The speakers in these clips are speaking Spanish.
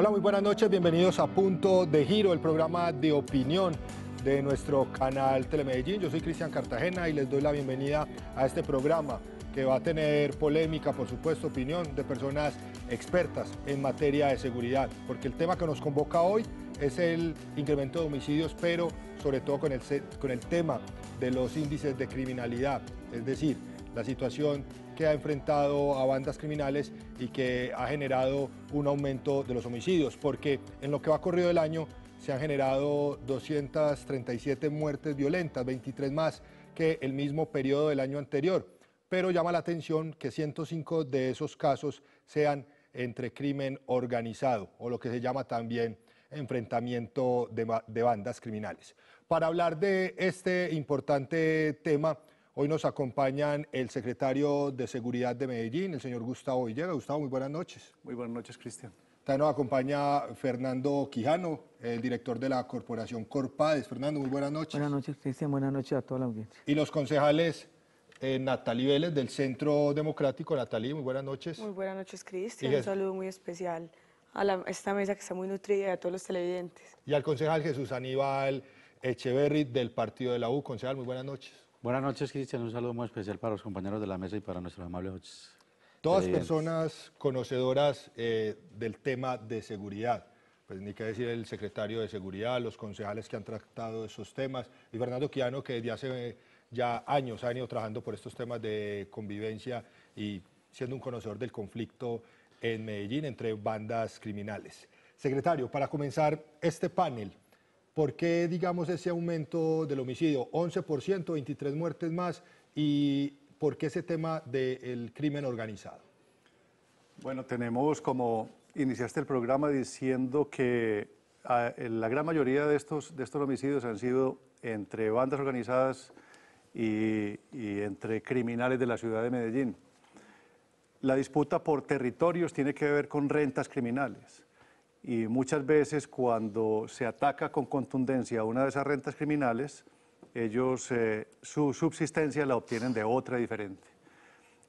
Hola, muy buenas noches, bienvenidos a Punto de Giro, el programa de opinión de nuestro canal Telemedellín. Yo soy Cristian Cartagena y les doy la bienvenida a este programa que va a tener polémica, por supuesto, opinión de personas expertas en materia de seguridad, porque el tema que nos convoca hoy es el incremento de homicidios, pero sobre todo con el, con el tema de los índices de criminalidad, es decir, la situación se ha enfrentado a bandas criminales y que ha generado un aumento de los homicidios, porque en lo que va corrido el año se han generado 237 muertes violentas, 23 más que el mismo periodo del año anterior. Pero llama la atención que 105 de esos casos sean entre crimen organizado o lo que se llama también enfrentamiento de bandas criminales. Para hablar de este importante tema, Hoy nos acompañan el secretario de Seguridad de Medellín, el señor Gustavo Villegas. Gustavo, muy buenas noches. Muy buenas noches, Cristian. También nos acompaña Fernando Quijano, el director de la corporación Corpades. Fernando, muy buenas noches. Buenas noches, Cristian. Buenas noches a toda la audiencia. Y los concejales eh, Vélez del Centro Democrático. Natalí, muy buenas noches. Muy buenas noches, Cristian. Un saludo muy especial a esta mesa que está muy nutrida y a todos los televidentes. Y al concejal Jesús Aníbal Echeverri del Partido de la U. Concejal, muy buenas noches. Buenas noches, Cristian. Un saludo muy especial para los compañeros de la mesa y para nuestros amables. Todas personas conocedoras eh, del tema de seguridad. Pues ni qué decir el secretario de Seguridad, los concejales que han tratado esos temas y Fernando Quiano, que desde hace eh, ya años ha venido trabajando por estos temas de convivencia y siendo un conocedor del conflicto en Medellín entre bandas criminales. Secretario, para comenzar este panel, ¿Por qué, digamos, ese aumento del homicidio? 11%, 23 muertes más. ¿Y por qué ese tema del crimen organizado? Bueno, tenemos como iniciaste el programa diciendo que ah, la gran mayoría de estos, de estos homicidios han sido entre bandas organizadas y entre criminales de la ciudad de Medellín. La disputa por territorios tiene que ver con rentas criminales y muchas veces cuando se ataca con contundencia una de esas rentas criminales, ellos eh, su subsistencia la obtienen de otra diferente.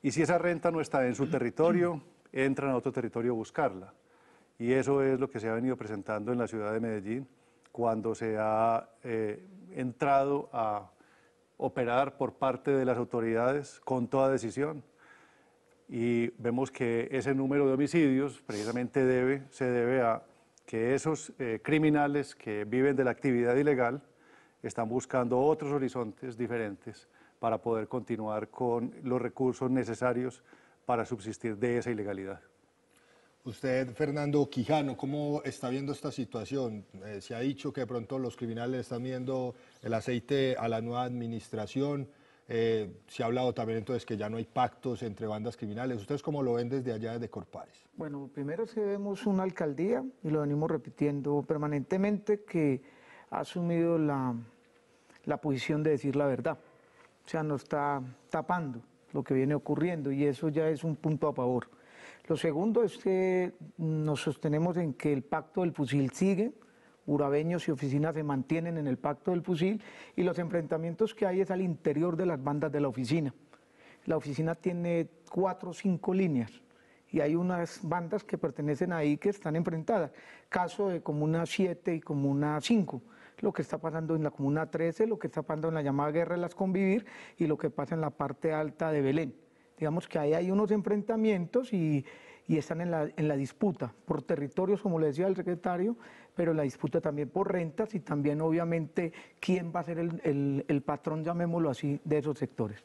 Y si esa renta no está en su territorio, entran a otro territorio a buscarla. Y eso es lo que se ha venido presentando en la ciudad de Medellín cuando se ha eh, entrado a operar por parte de las autoridades con toda decisión y vemos que ese número de homicidios precisamente debe, se debe a que esos eh, criminales que viven de la actividad ilegal están buscando otros horizontes diferentes para poder continuar con los recursos necesarios para subsistir de esa ilegalidad. Usted, Fernando Quijano, ¿cómo está viendo esta situación? Eh, se ha dicho que de pronto los criminales están viendo el aceite a la nueva administración. Eh, se ha hablado también entonces que ya no hay pactos entre bandas criminales. ¿Ustedes cómo lo ven desde allá, desde Corpares? Bueno, primero es que vemos una alcaldía, y lo venimos repitiendo permanentemente, que ha asumido la, posición de decir la verdad. O sea, no está tapando lo que viene ocurriendo y eso ya es un punto a favor. Lo segundo es que nos sostenemos en que el pacto del fusil sigue, urabeños y oficinas se mantienen en el pacto del fusil y los enfrentamientos que hay es al interior de las bandas de la oficina. La oficina tiene cuatro o cinco líneas y hay unas bandas que pertenecen ahí que están enfrentadas. Caso de Comuna 7 y Comuna 5 lo que está pasando en la Comuna 13, lo que está pasando en la llamada Guerra de las Convivir y lo que pasa en la parte alta de Belén. Digamos que ahí hay unos enfrentamientos y, están en la, en la disputa por territorios, como le decía el secretario, pero la disputa también por rentas y también obviamente quién va a ser el, el, el patrón, llamémoslo así, de esos sectores.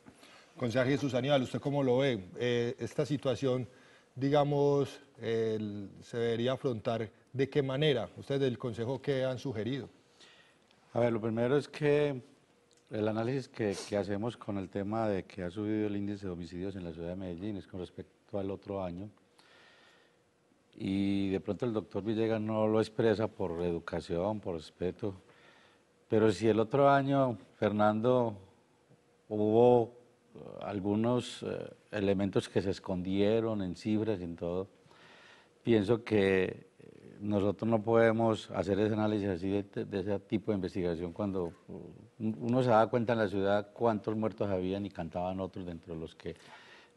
Consejero Jesús Aníbal, ¿usted cómo lo ve? Eh, esta situación, digamos, se debería afrontar de qué manera? Ustedes del Consejo, ¿qué han sugerido? A ver, lo primero es que el análisis que, que, hacemos con el tema de que ha subido el índice de homicidios en la ciudad de Medellín es con respecto al otro año, y de pronto el doctor Villegas no lo expresa por educación, por respeto, pero si el otro año, Fernando, hubo algunos eh, elementos que se escondieron en cifras y en todo, pienso que eh, nosotros no podemos hacer ese análisis así de, ese tipo de investigación cuando uh, uno se da cuenta en la ciudad cuántos muertos habían y cantaban otros dentro de los que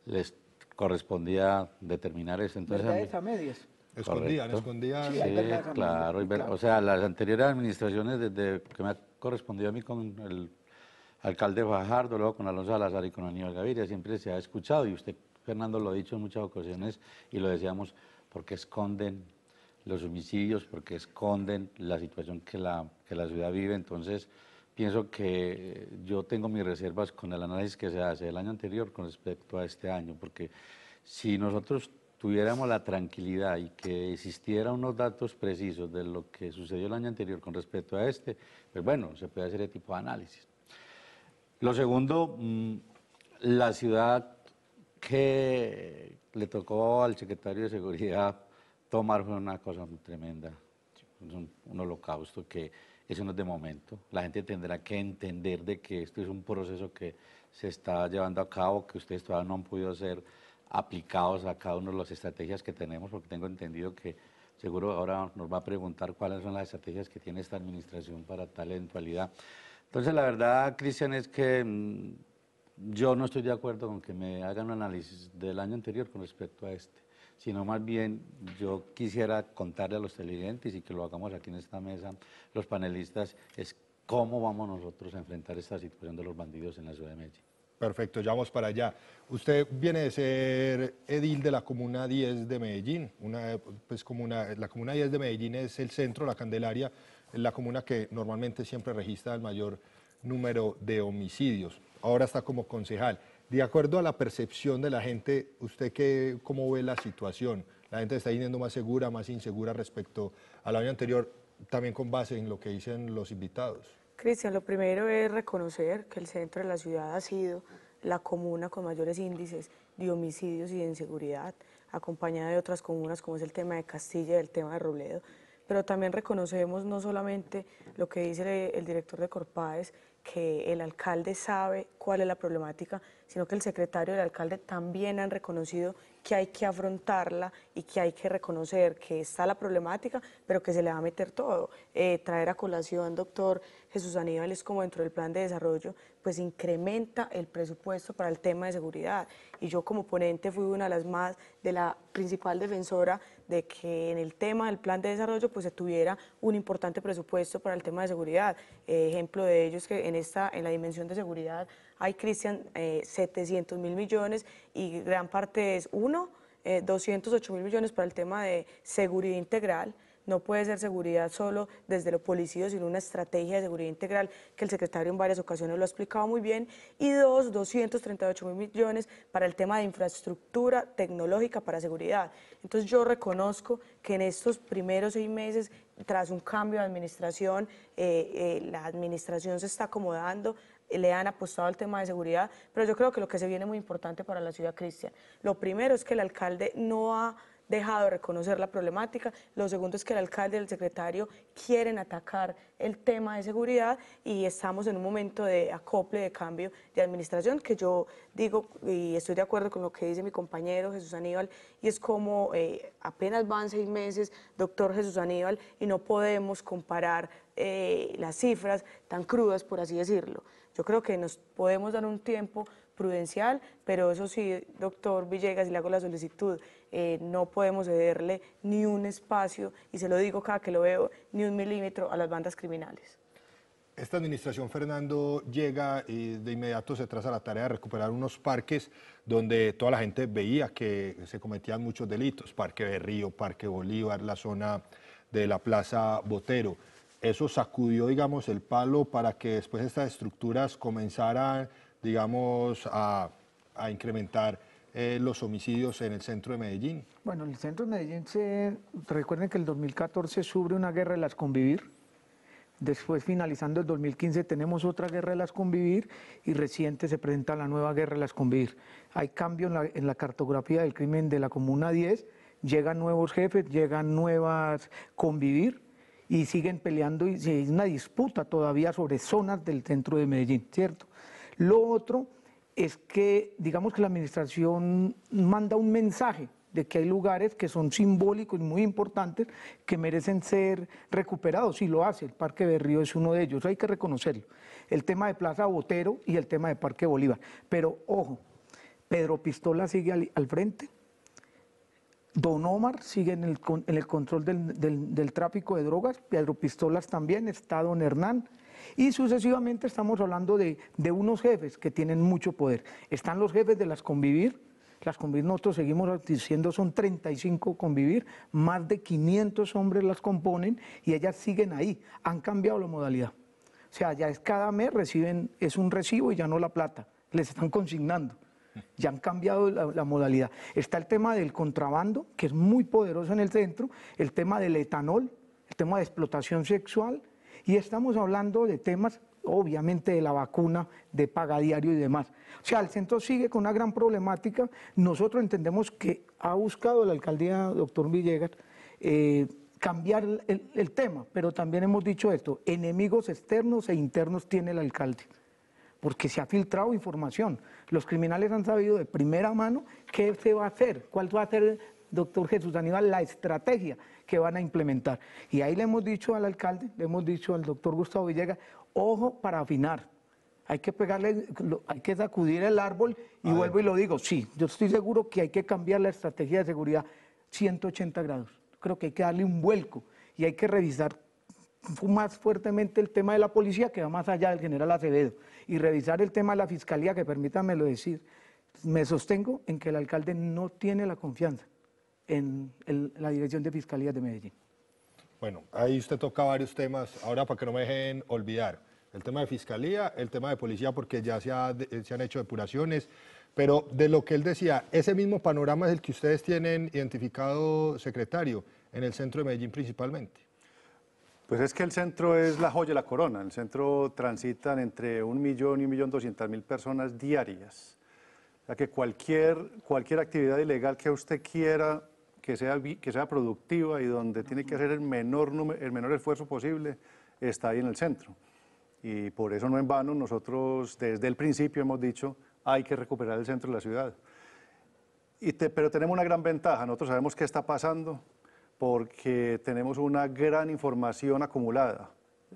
les correspondía determinar eso. Entonces, a medias. Escondían, escondían. Sí, claro, O sea, las anteriores administraciones, desde que me ha correspondido a mí con el alcalde Fajardo, luego con Alonso Salazar y con Aníbal Gaviria, siempre se ha escuchado, y usted, Fernando, lo ha dicho en muchas ocasiones, y lo decíamos, porque esconden los homicidios, porque esconden la situación que la, que la ciudad vive. Entonces, pienso que yo tengo mis reservas con el análisis que se hace el año anterior con respecto a este año, porque si nosotros tuviéramos la tranquilidad y que existiera unos datos precisos de lo que sucedió el año anterior con respecto a este, pues bueno, se puede hacer ese tipo de análisis. Lo segundo, mm, la ciudad que le tocó al secretario de Seguridad tomar fue una cosa tremenda, un holocausto que eso no es de momento. La gente tendrá que entender de que esto es un proceso que se está llevando a cabo, que ustedes todavía no han podido ser aplicados a cada una de las estrategias que tenemos, porque tengo entendido que seguro ahora nos va a preguntar cuáles son las estrategias que tiene esta administración para tal eventualidad. Entonces, la verdad, Cristian, es que mm, yo no estoy de acuerdo con que me hagan un análisis del año anterior con respecto a este sino más bien yo quisiera contarle a los televidentes y que lo hagamos aquí en esta mesa, los panelistas, es cómo vamos nosotros a enfrentar esta situación de los bandidos en la ciudad de Medellín. Perfecto, ya vamos para allá. Usted viene de ser edil de la Comuna 10 de Medellín. Una, pues, la Comuna 10 de Medellín es el centro, la Candelaria, la comuna que normalmente siempre registra el mayor número de homicidios. Ahora está como concejal. De acuerdo a la percepción de la gente, ¿usted qué, cómo ve la situación? La gente está yendo más segura, más insegura respecto al año anterior, también con base en lo que dicen los invitados. Cristian, lo primero es reconocer que el centro de la ciudad ha sido la comuna con mayores índices de homicidios y de inseguridad, acompañada de otras comunas como es el tema de Castilla y el tema de Robledo. Pero también reconocemos no solamente lo que dice el, director de Corpades, que el alcalde sabe cuál es la problemática, sino que el secretario y el alcalde también han reconocido que hay que afrontarla y que hay que reconocer que está la problemática, pero que se le va a meter todo. Eh, traer a colación, doctor Jesús Aníbal, es como dentro del plan de desarrollo, pues incrementa el presupuesto para el tema de seguridad. Y yo como ponente fui una de las más, de la principal defensora de que en el tema del plan de desarrollo pues se tuviera un importante presupuesto para el tema de seguridad. Eh, ejemplo de ello es que en, esta, en la dimensión de seguridad hay, Cristian, 700 eh, mil millones y gran parte es, uno, 208 eh, mil millones para el tema de seguridad integral. No puede ser seguridad solo desde lo policío, sino una estrategia de seguridad integral que el secretario en varias ocasiones lo ha explicado muy bien. Y dos, 238 mil millones para el tema de infraestructura tecnológica para seguridad. Entonces yo reconozco que en estos primeros seis meses, tras un cambio de administración, eh, la administración se está acomodando le han apostado al tema de seguridad, pero yo creo que lo que se viene muy importante para la ciudad, cristiana. lo primero es que el alcalde no ha dejado de reconocer la problemática. Lo segundo es que el alcalde y el secretario quieren atacar el tema de seguridad y estamos en un momento de acople, de cambio de administración, que yo digo y estoy de acuerdo con lo que dice mi compañero Jesús Aníbal, y es como eh, apenas van seis meses, doctor Jesús Aníbal, y no podemos comparar eh, las cifras tan crudas, por así decirlo. Yo creo que nos podemos dar un tiempo prudencial, pero eso sí, doctor Villegas, y le hago la solicitud, eh, no podemos cederle ni un espacio, y se lo digo cada que lo veo, ni un milímetro a las bandas criminales. Esta administración, Fernando, llega y de inmediato se traza la tarea de recuperar unos parques donde toda la gente veía que se cometían muchos delitos, Parque Río, Parque Bolívar, la zona de la Plaza Botero eso sacudió, digamos, el palo para que después estas estructuras comenzaran, digamos, a, incrementar eh, los homicidios en el centro de Medellín? Bueno, el centro de Medellín, se, recuerden que el 2014 sube una guerra de las convivir, después finalizando el 2015 tenemos otra guerra de las convivir y reciente se presenta la nueva guerra de las convivir. Hay cambio en la, en la cartografía del crimen de la Comuna 10, llegan nuevos jefes, llegan nuevas convivir, y siguen peleando y hay una disputa todavía sobre zonas del centro de Medellín, ¿cierto? Lo otro es que, digamos que la administración manda un mensaje de que hay lugares que son simbólicos y muy importantes que merecen ser recuperados y lo hace. El Parque Río es uno de ellos, hay que reconocerlo. El tema de Plaza Botero y el tema de Parque Bolívar. Pero ojo, Pedro Pistola sigue al frente, Don Omar sigue en el, control del, tráfico de drogas, pistolas también, está Don Hernán. Y sucesivamente estamos hablando de, unos jefes que tienen mucho poder. Están los jefes de las convivir, las convivir nosotros seguimos diciendo son 35 convivir, más de 500 hombres las componen y ellas siguen ahí, han cambiado la modalidad. O sea, ya es cada mes reciben, es un recibo y ya no la plata, les están consignando. Ya han cambiado la, modalidad. Está el tema del contrabando, que es muy poderoso en el centro, el tema del etanol, el tema de explotación sexual, y estamos hablando de temas, obviamente, de la vacuna, de paga diario y demás. O sea, el centro sigue con una gran problemática. Nosotros entendemos que ha buscado la alcaldía, doctor Villegas, eh, cambiar el, el tema, pero también hemos dicho esto, enemigos externos e internos tiene el alcalde porque se ha filtrado información. Los criminales han sabido de primera mano qué se va a hacer, cuál va a ser, doctor Jesús Aníbal, la estrategia que van a implementar. Y ahí le hemos dicho al alcalde, le hemos dicho al doctor Gustavo Villegas, ojo para afinar. Hay que pegarle, hay que sacudir el árbol y vuelvo y lo digo, sí, yo estoy seguro que hay que cambiar la estrategia de seguridad 180 grados. Creo que hay que darle un vuelco y hay que revisar más fuertemente el tema de la policía que va más allá del general Acevedo y revisar el tema de la fiscalía, que permítanmelo decir, me sostengo en que el alcalde no tiene la confianza en la dirección de fiscalía de Medellín. Bueno, ahí usted toca varios temas. Ahora, para que no me dejen olvidar, el tema de fiscalía, el tema de policía, porque ya se han hecho depuraciones. Pero de lo que él decía, ese mismo panorama es el que ustedes tienen identificado, secretario, en el centro de Medellín principalmente. Pues es que el centro es la joya de la corona. En el centro transitan entre un millón y un millón doscientas mil personas diarias. O sea que cualquier, cualquier actividad ilegal que usted quiera que sea, que sea productiva y donde tiene que hacer el menor, el menor esfuerzo posible, está ahí en el centro. Y por eso no en vano nosotros desde el principio hemos dicho hay que recuperar el centro de la ciudad. pero tenemos una gran ventaja, nosotros sabemos qué está pasando, porque tenemos una gran información acumulada.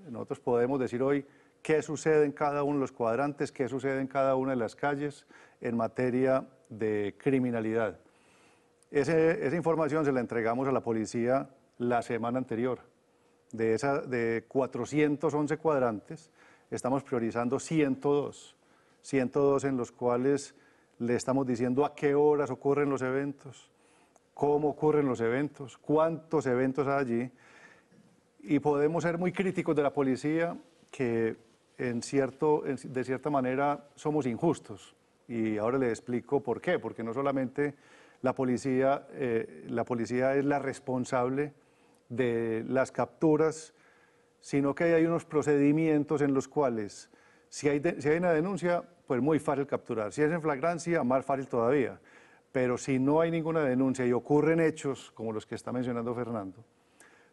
Nosotros podemos decir hoy qué sucede en cada uno de los cuadrantes, qué sucede en cada una de las calles en materia de criminalidad. esa información se la entregamos a la policía la semana anterior. De, de 411 cuadrantes, estamos priorizando 102. 102 en los cuales le estamos diciendo a qué horas ocurren los eventos, cómo ocurren los eventos, cuántos eventos hay allí, y podemos ser muy críticos de la policía que en cierto, de cierta manera somos injustos. Y ahora les explico por qué, porque no solamente la policía, eh, la policía es la responsable de las capturas, sino que hay unos procedimientos en los cuales si hay, si hay una denuncia, pues muy fácil capturar. Si es en flagrancia, más fácil todavía. Pero si no hay ninguna denuncia y ocurren hechos como los que está mencionando Fernando,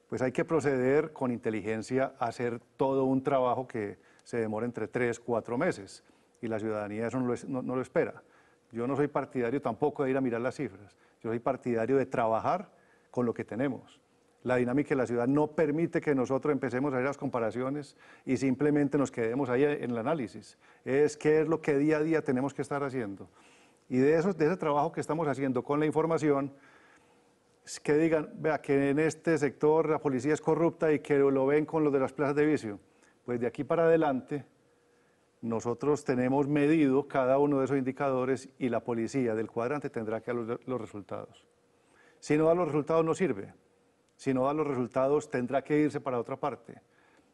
pues hay que proceder con inteligencia a hacer todo un trabajo que se demora entre tres, cuatro meses. Y la ciudadanía eso no lo, espera. Yo no soy partidario tampoco de ir a mirar las cifras. Yo soy partidario de trabajar con lo que tenemos. La dinámica de la ciudad no permite que nosotros empecemos a hacer las comparaciones y simplemente nos quedemos ahí en el análisis. Es qué es lo que día a día tenemos que estar haciendo y de, esos, de ese trabajo que estamos haciendo con la información, que digan, vea, que en este sector la policía es corrupta y que lo ven con los de las plazas de vicio. Pues de aquí para adelante, nosotros tenemos medido cada uno de esos indicadores y la policía del cuadrante tendrá que dar los, resultados. Si no da los resultados, no sirve. Si no da los resultados, tendrá que irse para otra parte.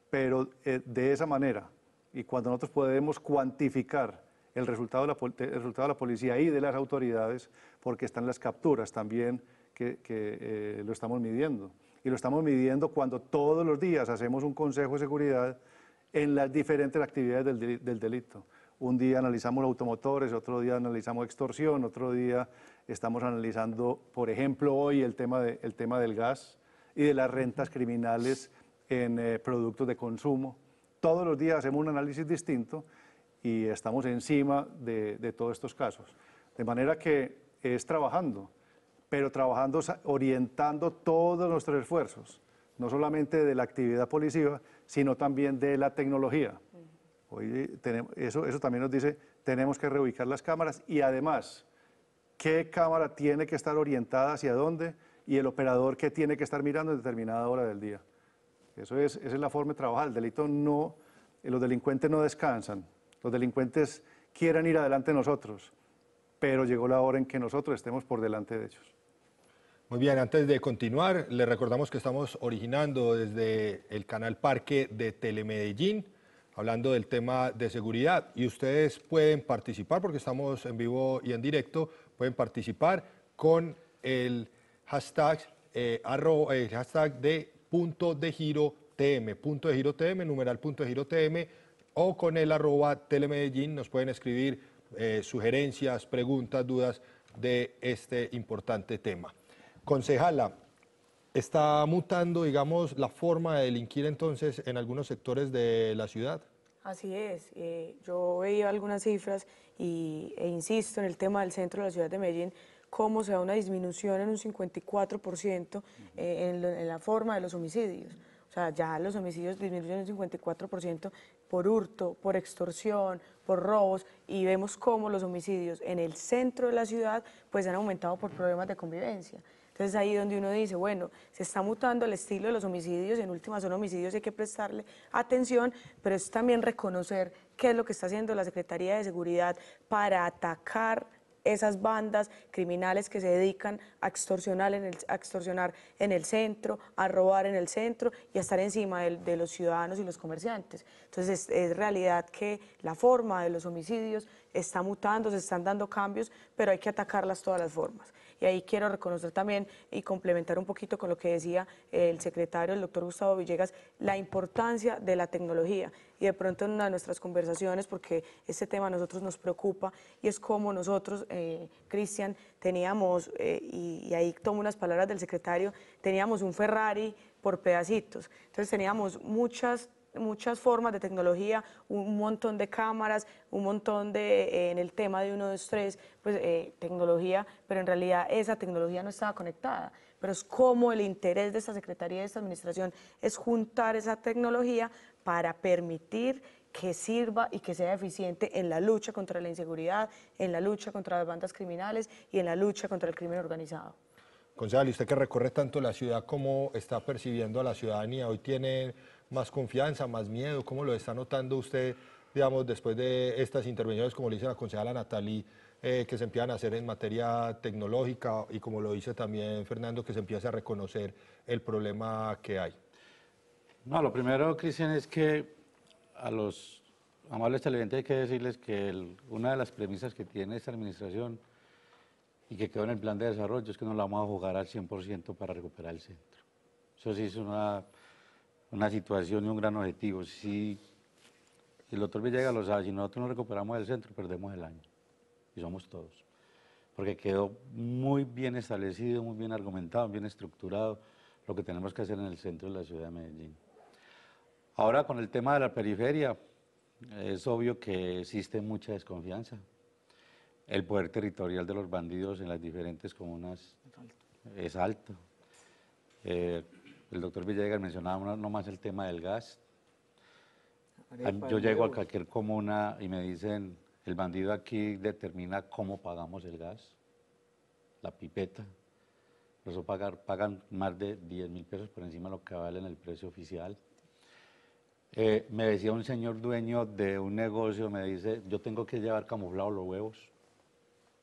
Pero eh, de esa manera, y cuando nosotros podemos cuantificar el resultado, de la, el resultado de la policía y de las autoridades, porque están las capturas también que, eh, lo estamos midiendo. Y lo estamos midiendo cuando todos los días hacemos un consejo de seguridad en las diferentes actividades del, delito. Un día analizamos automotores, otro día analizamos extorsión, otro día estamos analizando, por ejemplo, hoy el tema, de, tema del gas y de las rentas criminales en eh, productos de consumo. Todos los días hacemos un análisis distinto y estamos encima de, todos estos casos. De manera que es trabajando, pero trabajando, orientando todos nuestros esfuerzos, no solamente de la actividad policial, sino también de la tecnología. Hoy eh, tenemos, eso, eso también nos dice, tenemos que reubicar las cámaras y además, qué cámara tiene que estar orientada hacia dónde y el operador qué tiene que estar mirando en determinada hora del día. Eso es, esa es la forma de trabajar. El delito no, los delincuentes no descansan, los delincuentes quieran ir adelante nosotros, pero llegó la hora en que nosotros estemos por delante de ellos. Muy bien, antes de continuar, le recordamos que estamos originando desde el canal Parque de Telemedellín, hablando del tema de seguridad. Y ustedes pueden participar, porque estamos en vivo y en directo, pueden participar con el hashtag, eh, el hashtag de punto de giro TM, punto de giro TM, numeral punto de giro TM, o con el arroba telemedellín. Nos pueden escribir eh, sugerencias, preguntas, dudas de este importante tema. Concejala, ¿está mutando, digamos, la forma de delinquir entonces en algunos sectores de la ciudad? Así es, eh, yo veía algunas cifras y, e insisto en el tema del centro de la ciudad de Medellín, cómo se da una disminución en un 54% eh, en, en, la forma de los homicidios. O sea, ya los homicidios disminuyen un 54% por hurto, por extorsión, por robos y vemos cómo los homicidios en el centro de la ciudad pues han aumentado por problemas de convivencia. Entonces ahí donde uno dice, bueno, se está mutando el estilo de los homicidios, en última son homicidios, hay que prestarle atención, pero es también reconocer qué es lo que está haciendo la Secretaría de Seguridad para atacar esas bandas criminales que se dedican a extorsionar en el, extorsionar en el centro, a robar en el centro y a estar encima de, los ciudadanos y los comerciantes. Entonces es realidad que la forma de los homicidios está mutando, se están dando cambios, pero hay que atacarlas todas las formas. Y ahí quiero reconocer también y complementar un poquito con lo que decía el secretario, el doctor Gustavo Villegas, la importancia de la tecnología. Y de pronto en una de nuestras conversaciones, porque este tema a nosotros nos preocupa, y es como nosotros, eh, Cristian, teníamos, eh, y, y ahí tomo unas palabras del secretario, teníamos un Ferrari por pedacitos. Entonces teníamos muchas muchas formas de tecnología, un montón de cámaras, un montón de, eh, en el tema de 1, 2, 3, pues eh, tecnología, pero en realidad esa tecnología no estaba conectada. Pero es como el interés de esta Secretaría y de esta Administración es juntar esa tecnología para permitir que sirva y que sea eficiente en la lucha contra la inseguridad, en la lucha contra las bandas criminales y en la lucha contra el crimen organizado. y usted que recorre tanto la ciudad, ¿cómo está percibiendo a la ciudadanía? Hoy tiene más confianza, más miedo? ¿Cómo lo está notando usted, digamos, después de estas intervenciones, como le dice la concejala Natali, eh, que se empiezan a hacer en materia tecnológica y como lo dice también Fernando, que se empiece a reconocer el problema que hay? No, lo primero, Cristian, es que a los amables televidentes hay que decirles que una de las premisas que tiene esta administración y que quedó en el plan de desarrollo es que no la vamos a jugar al 100% para recuperar el centro. Eso sí es una una situación y un gran objetivo. Si el doctor Villegas lo sabe, si nosotros no recuperamos el centro, perdemos el año. Y somos todos. Porque quedó muy bien establecido, muy bien argumentado, bien estructurado lo que tenemos que hacer en el centro de la ciudad de Medellín. Ahora con el tema de la periferia, es obvio que existe mucha desconfianza. El poder territorial de los bandidos en las diferentes comunas es alto. Eh, el doctor Villegas mencionaba nomás el tema del gas. Yo llego a cualquier comuna y me dicen, el bandido aquí determina cómo pagamos el gas, la pipeta. Por eso pagan más de 10 mil pesos por encima de lo que vale en el precio oficial. Eh, me decía un señor dueño de un negocio, me dice, yo tengo que llevar camuflados los huevos,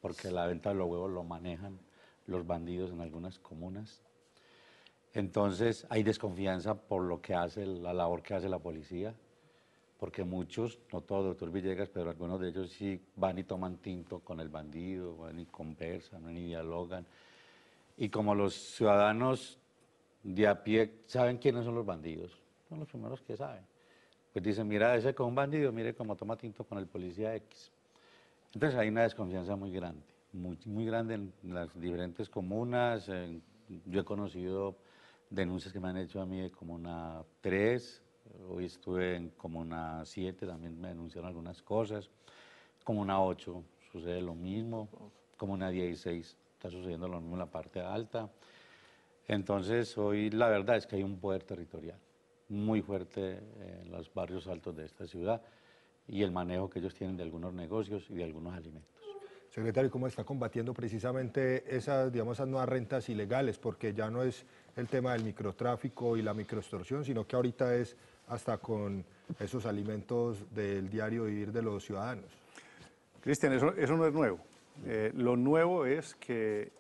porque la venta de los huevos lo manejan los bandidos en algunas comunas. Entonces hay desconfianza por lo que hace, la labor que hace la policía, porque muchos, no todos, doctor Villegas, pero algunos de ellos sí van y toman tinto con el bandido, van y conversan, van y dialogan. Y como los ciudadanos de a pie saben quiénes son los bandidos, son los primeros que saben. Pues dicen, mira, ese con un bandido, mire cómo toma tinto con el policía X. Entonces hay una desconfianza muy grande, muy, muy grande en las diferentes comunas. yo he conocido denuncias que me han hecho a mí de Comuna 3, hoy estuve en Comuna 7, también me denunciaron algunas cosas, Comuna 8 sucede lo mismo, Comuna 16 está sucediendo lo mismo en la parte alta. Entonces, hoy la verdad es que hay un poder territorial muy fuerte en los barrios altos de esta ciudad y el manejo que ellos tienen de algunos negocios y de algunos alimentos. Secretario, ¿cómo está combatiendo precisamente esas, digamos, esas nuevas rentas ilegales? Porque ya no es el tema del microtráfico y la microextorsión, sino que ahorita es hasta con esos alimentos del diario vivir de los ciudadanos. Cristian, eso, no es nuevo. Eh, lo nuevo es que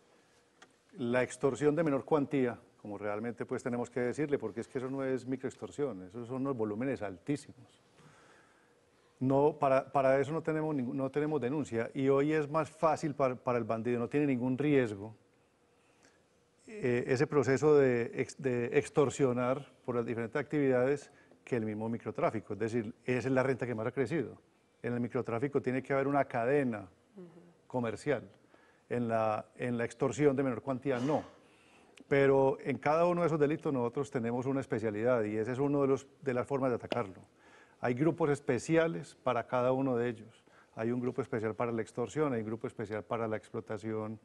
la extorsión de menor cuantía, como realmente pues tenemos que decirle, porque es que eso no es microextorsión, esos son unos volúmenes altísimos. No, para, para eso no tenemos, no tenemos denuncia y hoy es más fácil para el bandido, no tiene ningún riesgo eh, ese proceso de, extorsionar por las diferentes actividades que el mismo microtráfico. Es decir, esa es la renta que más ha crecido. En el microtráfico tiene que haber una cadena comercial. En la, en la extorsión de menor cuantía no. Pero en cada uno de esos delitos nosotros tenemos una especialidad y esa es una de, los, de las formas de atacarlo. Hay grupos especiales para cada uno de ellos. Hay un grupo especial para la extorsión, hay un grupo especial para la explotación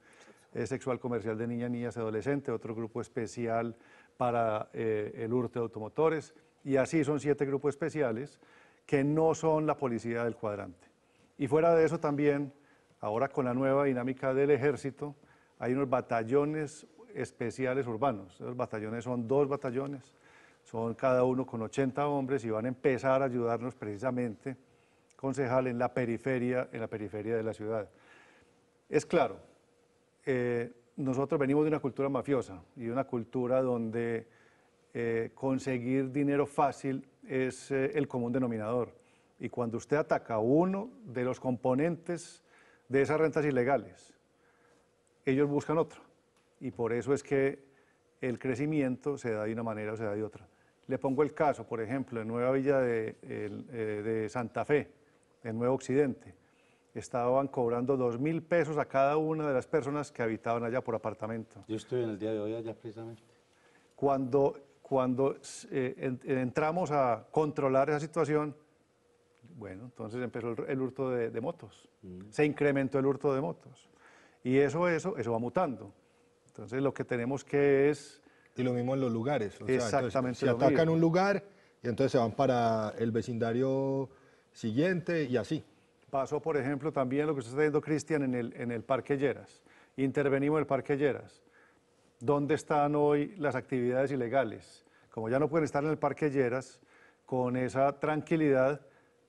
eh, sexual comercial de niñas, niñas y adolescentes, otro grupo especial para eh, el hurto de automotores, y así son siete grupos especiales que no son la policía del cuadrante. Y fuera de eso también, ahora con la nueva dinámica del ejército, hay unos batallones especiales urbanos. Los batallones son dos batallones, son cada uno con 80 hombres y van a empezar a ayudarnos precisamente, concejal, en la periferia, en la periferia de la ciudad. Es claro, eh, nosotros venimos de una cultura mafiosa y de una cultura donde eh, conseguir dinero fácil es eh, el común denominador. Y cuando usted ataca uno de los componentes de esas rentas ilegales, ellos buscan otro. Y por eso es que el crecimiento se da de una manera o se da de otra. Le pongo el caso, por ejemplo, en Nueva Villa de, de Santa Fe, en Nuevo Occidente estaban cobrando dos mil pesos a cada una de las personas que habitaban allá por apartamento. Yo estoy en el día de hoy allá precisamente. Cuando, cuando eh, entramos a controlar esa situación, bueno, entonces empezó el, hurto de, motos. Mm. Se incrementó el hurto de motos. Y eso, eso, eso va mutando. Entonces lo que tenemos que es... Y lo mismo en los lugares. exactamente. Sea, si atacan un lugar y entonces se van para el vecindario siguiente y así. Pasó, por ejemplo, también lo que usted está haciendo Cristian, en el, en el Parque Lleras. Intervenimos en el Parque Lleras. ¿Dónde están hoy las actividades ilegales? Como ya no pueden estar en el Parque Lleras, con esa tranquilidad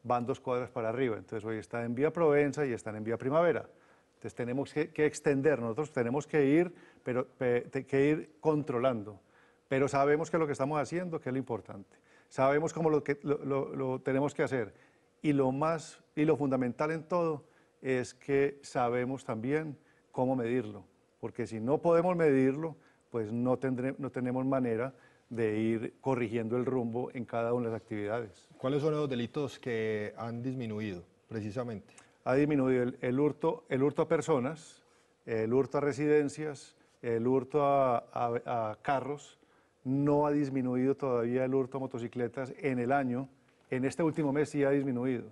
van dos cuadras para arriba. Entonces hoy está en vía Provenza y están en vía Primavera. Entonces tenemos que, extender, nosotros tenemos que ir, pero, que ir controlando. Pero sabemos que lo que estamos haciendo, que es lo importante. Sabemos cómo lo, que, lo tenemos que hacer. Y lo más y lo fundamental en todo es que sabemos también cómo medirlo, porque si no podemos medirlo, pues no, tenemos manera de ir corrigiendo el rumbo en cada una de las actividades. ¿Cuáles son los delitos que han disminuido precisamente? Ha disminuido el, hurto, el hurto a personas, el hurto a residencias, el hurto a, a, carros, no ha disminuido todavía el hurto a motocicletas en el año, en este último mes sí ha disminuido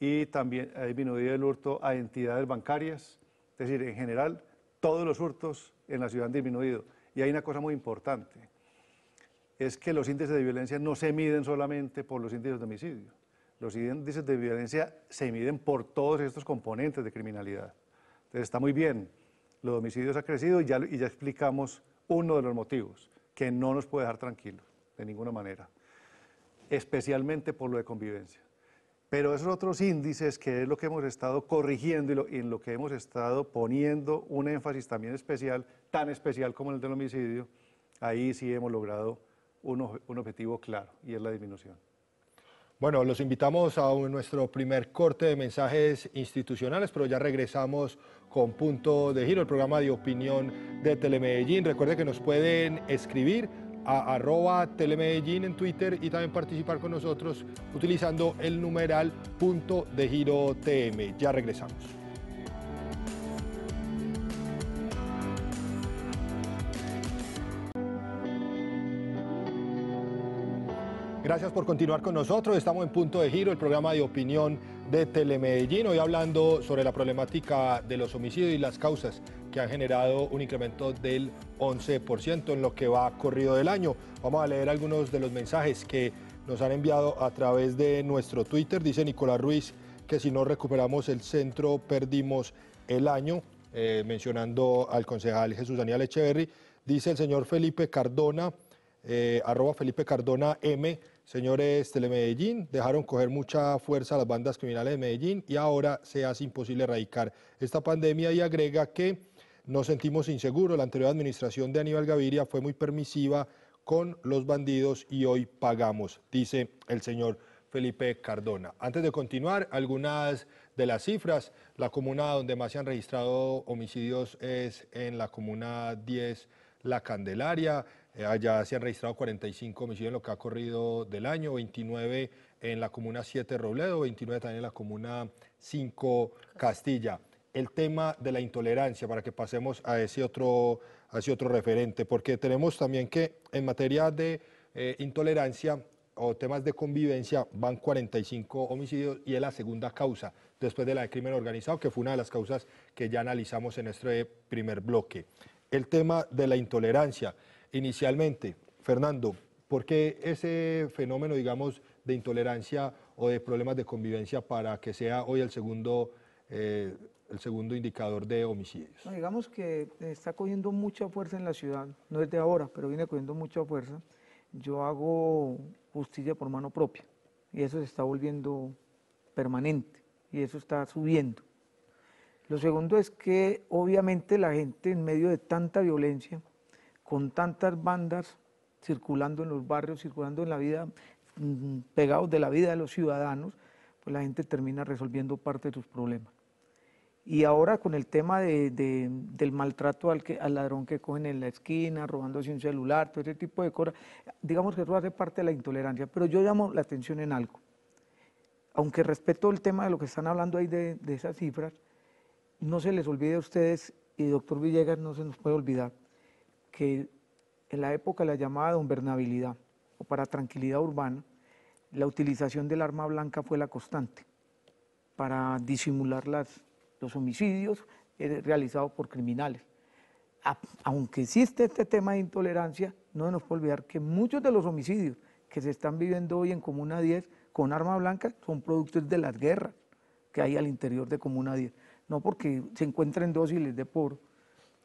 y también ha disminuido el hurto a entidades bancarias. Es decir, en general, todos los hurtos en la ciudad han disminuido. Y hay una cosa muy importante, es que los índices de violencia no se miden solamente por los índices de homicidio. Los índices de violencia se miden por todos estos componentes de criminalidad. Entonces está muy bien, los homicidios ha crecido ya, y ya explicamos uno de los motivos, que no nos puede dejar tranquilos, de ninguna manera, especialmente por lo de convivencia. Pero esos otros índices, que es lo que hemos estado corrigiendo y, en lo que hemos estado poniendo un énfasis también especial, tan especial como el del homicidio, ahí sí hemos logrado un, objetivo claro y es la disminución. Bueno, los invitamos a nuestro primer corte de mensajes institucionales, pero ya regresamos con Punto de Giro, el programa de opinión de Telemedellín. Recuerde que nos pueden escribir a arroba telemedellín en Twitter y también participar con nosotros utilizando el numeral punto de giro TM. Ya regresamos. Gracias por continuar con nosotros. Estamos en Punto de Giro, el programa de opinión de Telemedellín, hoy hablando sobre la problemática de los homicidios y las causas que han generado un incremento del 11% en lo que va corrido del año. Vamos a leer algunos de los mensajes que nos han enviado a través de nuestro Twitter. Dice Nicolás Ruiz que si no recuperamos el centro perdimos el año, eh, mencionando al concejal Jesús Daniel Echeverry. Dice el señor Felipe Cardona, eh, arroba Felipe Cardona M, señores Telemedellín, dejaron coger mucha fuerza a las bandas criminales de Medellín y ahora se hace imposible erradicar esta pandemia y agrega que nos sentimos inseguros. La anterior administración de Aníbal Gaviria fue muy permisiva con los bandidos y hoy pagamos, dice el señor Felipe Cardona. Antes de continuar, algunas de las cifras. La comuna donde más se han registrado homicidios es en la comuna 10, La Candelaria. Eh, allá se han registrado 45 homicidios en lo que ha corrido del año, 29 en la comuna 7 Robledo, 29 también en la comuna 5 Castilla. El tema de la intolerancia, para que pasemos a ese otro, a otro referente, porque tenemos también que en materia de eh, intolerancia o temas de convivencia van 45 homicidios y es la segunda causa después de la de crimen organizado, que fue una de las causas que ya analizamos en este primer bloque. El tema de la intolerancia inicialmente. Fernando, ¿por qué ese fenómeno, digamos, de intolerancia o de problemas de convivencia para que sea hoy el segundo, eh, el segundo indicador de homicidios? digamos que está cogiendo mucha fuerza en la ciudad, no es de ahora, pero viene cogiendo mucha fuerza. Yo hago justicia por mano propia y eso se está volviendo permanente y eso está subiendo. Lo segundo es que obviamente la gente en medio de tanta violencia con tantas bandas circulando en los barrios, circulando en la vida, mm, pegados de la vida de los ciudadanos, pues la gente termina resolviendo parte de sus problemas. Y ahora con el tema del maltrato al, al ladrón que cogen en la esquina, robándose un celular, todo ese tipo de cosas, digamos que eso hace parte de la intolerancia, pero yo llamo la atención en algo. Aunque respeto el tema de lo que están hablando ahí de, de esas cifras, no se les olvide a ustedes, y doctor Villegas no se nos puede olvidar, que en la época la llamada Bernabilidad, o para tranquilidad urbana, la utilización del arma blanca fue la constante para disimular los homicidios eh, realizados por criminales. aunque existe este tema de intolerancia, no nos puede olvidar que muchos de los homicidios que se están viviendo hoy en Comuna 10 con arma blanca son productos de las guerras que hay al interior de Comuna 10. No porque se encuentren dóciles de por,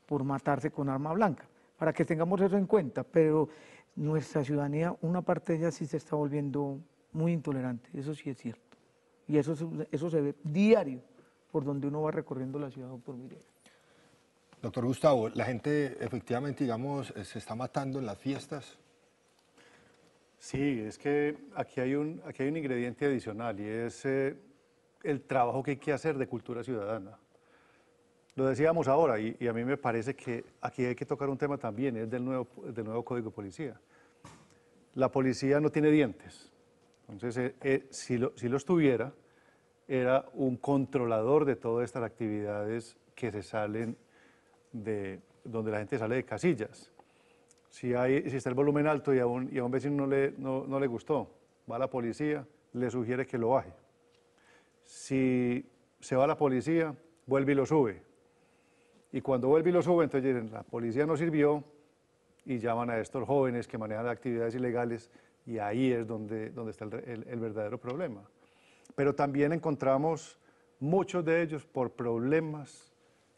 por matarse con arma blanca para que tengamos eso en cuenta, pero nuestra ciudadanía, una parte de ella sí se está volviendo muy intolerante, eso sí es cierto. Y eso, eso se ve diario por donde uno va recorriendo la ciudad, doctor mire. Doctor Gustavo, la gente efectivamente, digamos, eh, se está matando en las fiestas. Sí, es que aquí hay un, aquí hay un ingrediente adicional y es eh, el trabajo que hay que hacer de cultura ciudadana. Lo decíamos ahora, y, a mí me parece que aquí hay que tocar un tema también, es del nuevo, del nuevo Código de Policía. La policía no tiene dientes. Entonces, eh, eh, si, lo, los tuviera, era un controlador de todas estas actividades que se salen de donde la gente sale de casillas. Si, está el volumen alto y a un, y a un vecino no le, no le gustó, va a la policía, le sugiere que lo baje. Si se va a la policía, vuelve y lo sube y cuando vuelve y jóvenes dicen, la policía no sirvió y llaman a estos jóvenes que manejan actividades ilegales y ahí es donde, donde está el, verdadero problema. Pero también encontramos muchos de ellos por problemas,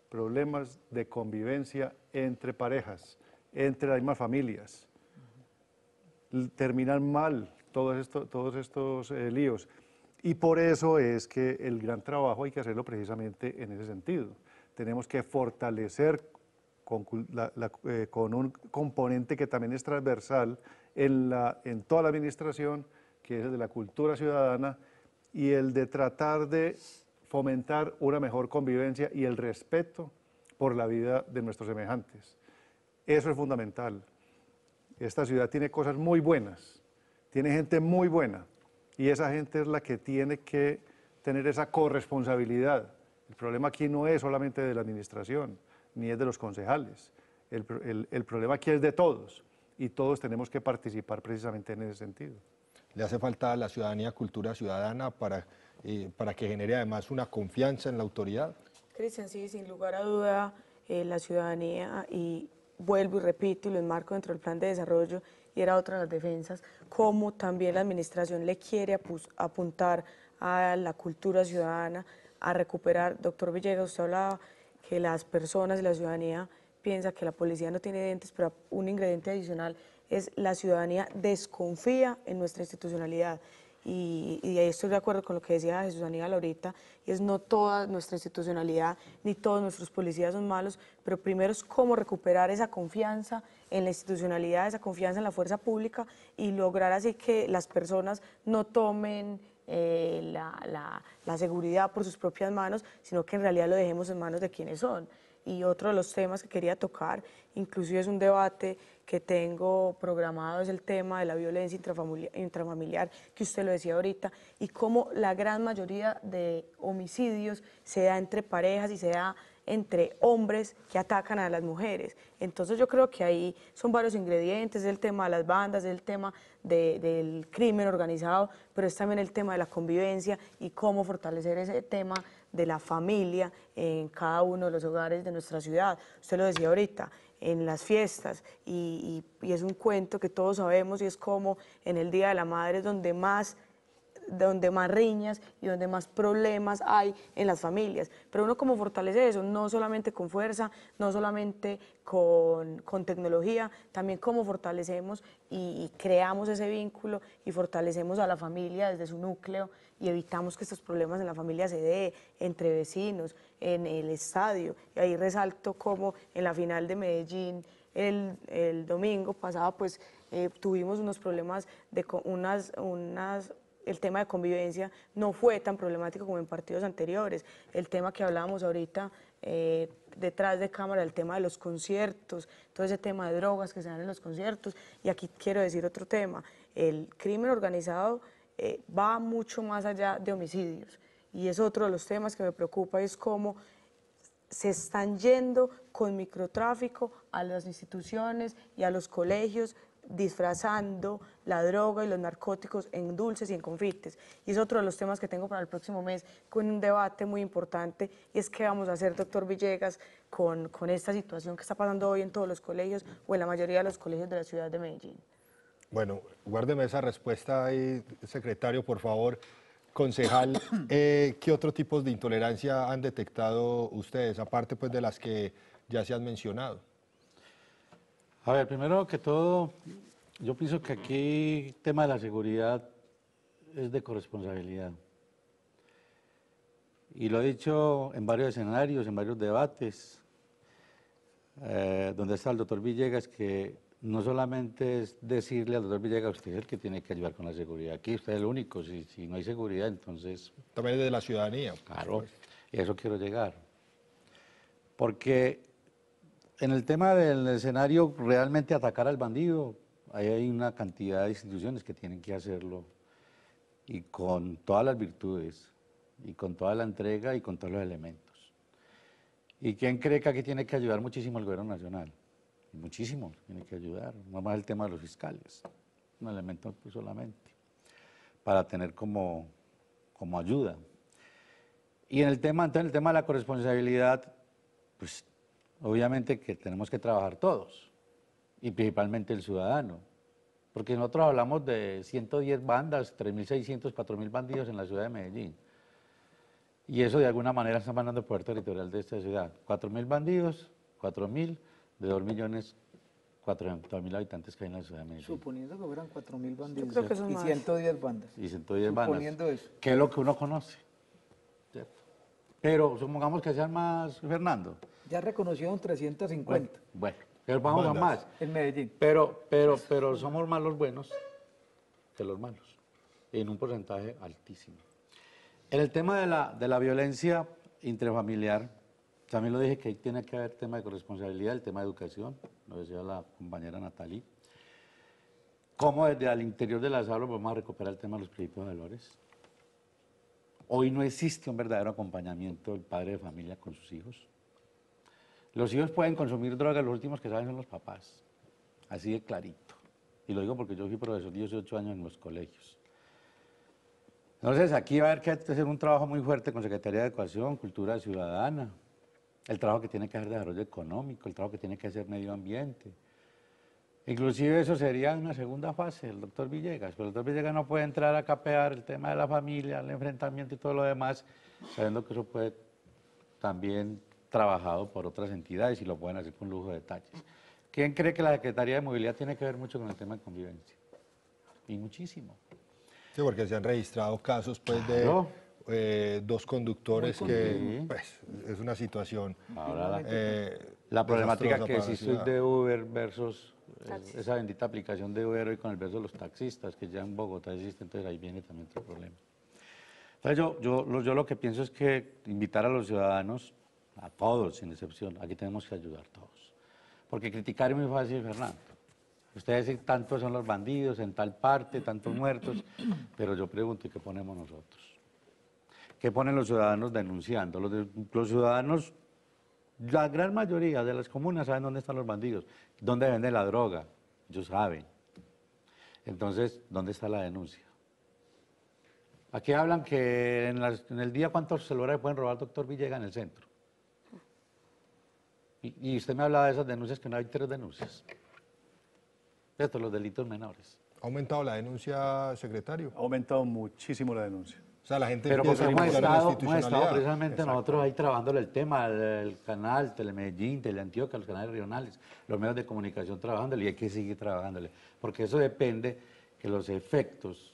problemas de convivencia entre parejas, entre las mismas familias. Terminan mal todos, todos estos eh, líos. Y por eso es que el gran trabajo hay que hacerlo precisamente en ese sentido tenemos que fortalecer eh, con, un componente que también es transversal en, la, en toda la administración, que es el de la cultura ciudadana y el de tratar de fomentar una mejor convivencia y el respeto por la vida de nuestros semejantes. Eso es fundamental. Esta ciudad tiene cosas muy buenas, tiene gente muy buena y esa gente es la que tiene que tener esa corresponsabilidad el problema aquí no es solamente de la administración, ni es de los concejales. El, problema aquí es de todos y todos tenemos que participar precisamente en ese sentido. Le hace falta a la ciudadanía cultura ciudadana para, eh, para que genere además una confianza en la autoridad. Cristian, sí, sin lugar a duda, eh, la ciudadanía, y vuelvo y repito y lo enmarco dentro del plan de desarrollo, y era otra de las defensas, como también la administración le quiere apuntar a la cultura ciudadana, a recuperar. Doctor Villegas, usted hablaba que las personas, y la ciudadanía piensa que la policía no tiene dientes, pero un ingrediente adicional es la ciudadanía desconfía en nuestra institucionalidad. Y, ahí estoy de acuerdo con lo que decía Jesús Aníbal ahorita, y es no toda nuestra institucionalidad ni todos nuestros policías son malos, pero primero es cómo recuperar esa confianza en la institucionalidad, esa confianza en la fuerza pública y lograr así que las personas no tomen eh, la, la, la, seguridad por sus propias manos, sino que en realidad lo dejemos en manos de quienes son. Y otro de los temas que quería tocar, inclusive es un debate que tengo programado, es el tema de la violencia intrafamiliar, intrafamiliar que usted lo decía ahorita, y cómo la gran mayoría de homicidios se da entre parejas y se da entre hombres que atacan a las mujeres. Entonces yo creo que ahí son varios ingredientes, el tema de las bandas, el tema del crimen organizado, pero es también el tema de la convivencia y cómo fortalecer ese tema de la familia en cada uno de los hogares de nuestra ciudad. Usted lo decía ahorita, en las fiestas y, y, es un cuento que todos sabemos y es como en el Día de la Madre es donde más donde más riñas y donde más problemas hay en las familias. Pero uno como fortalece eso, no solamente con fuerza, no solamente con, con tecnología, también como fortalecemos y, creamos ese vínculo y fortalecemos a la familia desde su núcleo y evitamos que estos problemas en la familia se dé entre vecinos, en el estadio. Y ahí resalto como en la final de Medellín el, domingo pasado, pues eh, tuvimos unos problemas de unas, unas el tema de convivencia no fue tan problemático como en partidos anteriores. El tema que hablábamos ahorita eh, detrás de cámara, el tema de los conciertos, todo ese tema de drogas que se dan en los conciertos. Y aquí quiero decir otro tema, el crimen organizado eh, va mucho más allá de homicidios. Y es otro de los temas que me preocupa, es cómo se están yendo con microtráfico a las instituciones y a los colegios disfrazando la droga y los narcóticos en dulces y en confites. Y es otro de los temas que tengo para el próximo mes, con un debate muy importante, y es qué vamos a hacer, doctor Villegas, con, esta situación que está pasando hoy en todos los colegios o en la mayoría de los colegios de la ciudad de Medellín. Bueno, guárdeme esa respuesta ahí, secretario, por favor. Concejal, eh, ¿qué otros tipos de intolerancia han detectado ustedes, aparte pues, de las que ya se han mencionado? A ver, primero que todo, yo pienso que aquí el tema de la seguridad es de corresponsabilidad. Y lo he dicho en varios escenarios, en varios debates, eh, donde está el doctor Villegas, que no solamente es decirle al doctor Villegas, usted es el que tiene que ayudar con la seguridad. Aquí usted es el único, si, no hay seguridad, entonces... También es de la ciudadanía. Claro, y a eso quiero llegar. Porque en el tema del escenario, realmente atacar al bandido, ahí hay una cantidad de instituciones que tienen que hacerlo y con todas las virtudes y con toda la entrega y con todos los elementos. ¿Y quién cree que aquí tiene que ayudar muchísimo el gobierno nacional? Muchísimo tiene que ayudar, no más el tema de los fiscales, un elemento pues, solamente, para tener como, como ayuda. Y en el tema, en el tema de la corresponsabilidad, pues obviamente que tenemos que trabajar todos, y principalmente el ciudadano, porque nosotros hablamos de 110 bandas, 3.600, 4.000 bandidos en la ciudad de Medellín. Y eso de alguna manera está mandando el poder territorial de esta ciudad. 4.000 bandidos, 4.000 de 2 millones 400.000 habitantes que hay en la ciudad de Medellín. Suponiendo que fueran 4.000 bandidos y 110 bandas. Y 110 Suponiendo Eso. Que es lo que uno conoce. Pero supongamos que sean más, Fernando, ya reconocieron 350. Bueno, pero vamos a más. En Medellín. Pero, pero, pero somos más los buenos que los malos, en un porcentaje altísimo. En el tema de la, de la violencia intrafamiliar, también lo dije que ahí tiene que haber tema de corresponsabilidad, el tema de educación, lo decía la compañera Natalí. ¿Cómo desde el interior de las aulas vamos a recuperar el tema de los principios de valores? Hoy no existe un verdadero acompañamiento del padre de familia con sus hijos. Los hijos pueden consumir drogas, los últimos que saben son los papás. Así de clarito. Y lo digo porque yo fui profesor 18 años en los colegios. Entonces, aquí va a haber que hacer un trabajo muy fuerte con Secretaría de Educación, Cultura Ciudadana, el trabajo que tiene que hacer desarrollo económico, el trabajo que tiene que hacer medio ambiente. Inclusive eso sería una segunda fase, el doctor Villegas, pero el doctor Villegas no puede entrar a capear el tema de la familia, el enfrentamiento y todo lo demás, sabiendo que eso puede también trabajado por otras entidades y lo pueden hacer con lujo de detalles. ¿Quién cree que la Secretaría de Movilidad tiene que ver mucho con el tema de convivencia? Y muchísimo. Sí, porque se han registrado casos pues, de eh, dos conductores que pues, es una situación. Ahora la, eh, problemática que existe es de Uber versus eh, esa bendita aplicación de Uber y con el verso de los taxistas, que ya en Bogotá existe, entonces ahí viene también otro problema. Entonces yo, yo, yo lo que pienso es que invitar a los ciudadanos a todos sin excepción, aquí tenemos que ayudar a todos. Porque criticar es muy fácil, Fernando. Ustedes dicen, tantos son los bandidos en tal parte, tantos muertos, pero yo pregunto, ¿y qué ponemos nosotros? ¿Qué ponen los ciudadanos denunciando? Los, ciudadanos, la gran mayoría de las comunas saben dónde están los bandidos, dónde vende la droga, ellos saben. Entonces, ¿dónde está la denuncia? Aquí hablan que en, en el día cuántos celulares pueden robar, doctor Villega, en el centro. Y, usted me hablaba de esas denuncias que no hay tres denuncias. Esto, los delitos menores. ¿Ha aumentado la denuncia, secretario? Ha aumentado muchísimo la denuncia. O sea, la gente Pero hemos estado, hemos estado precisamente nosotros ahí trabajando el tema, el, canal Telemedellín, Teleantioca, los canales regionales, los medios de comunicación trabajándole y hay que seguir trabajándole. Porque eso depende que los efectos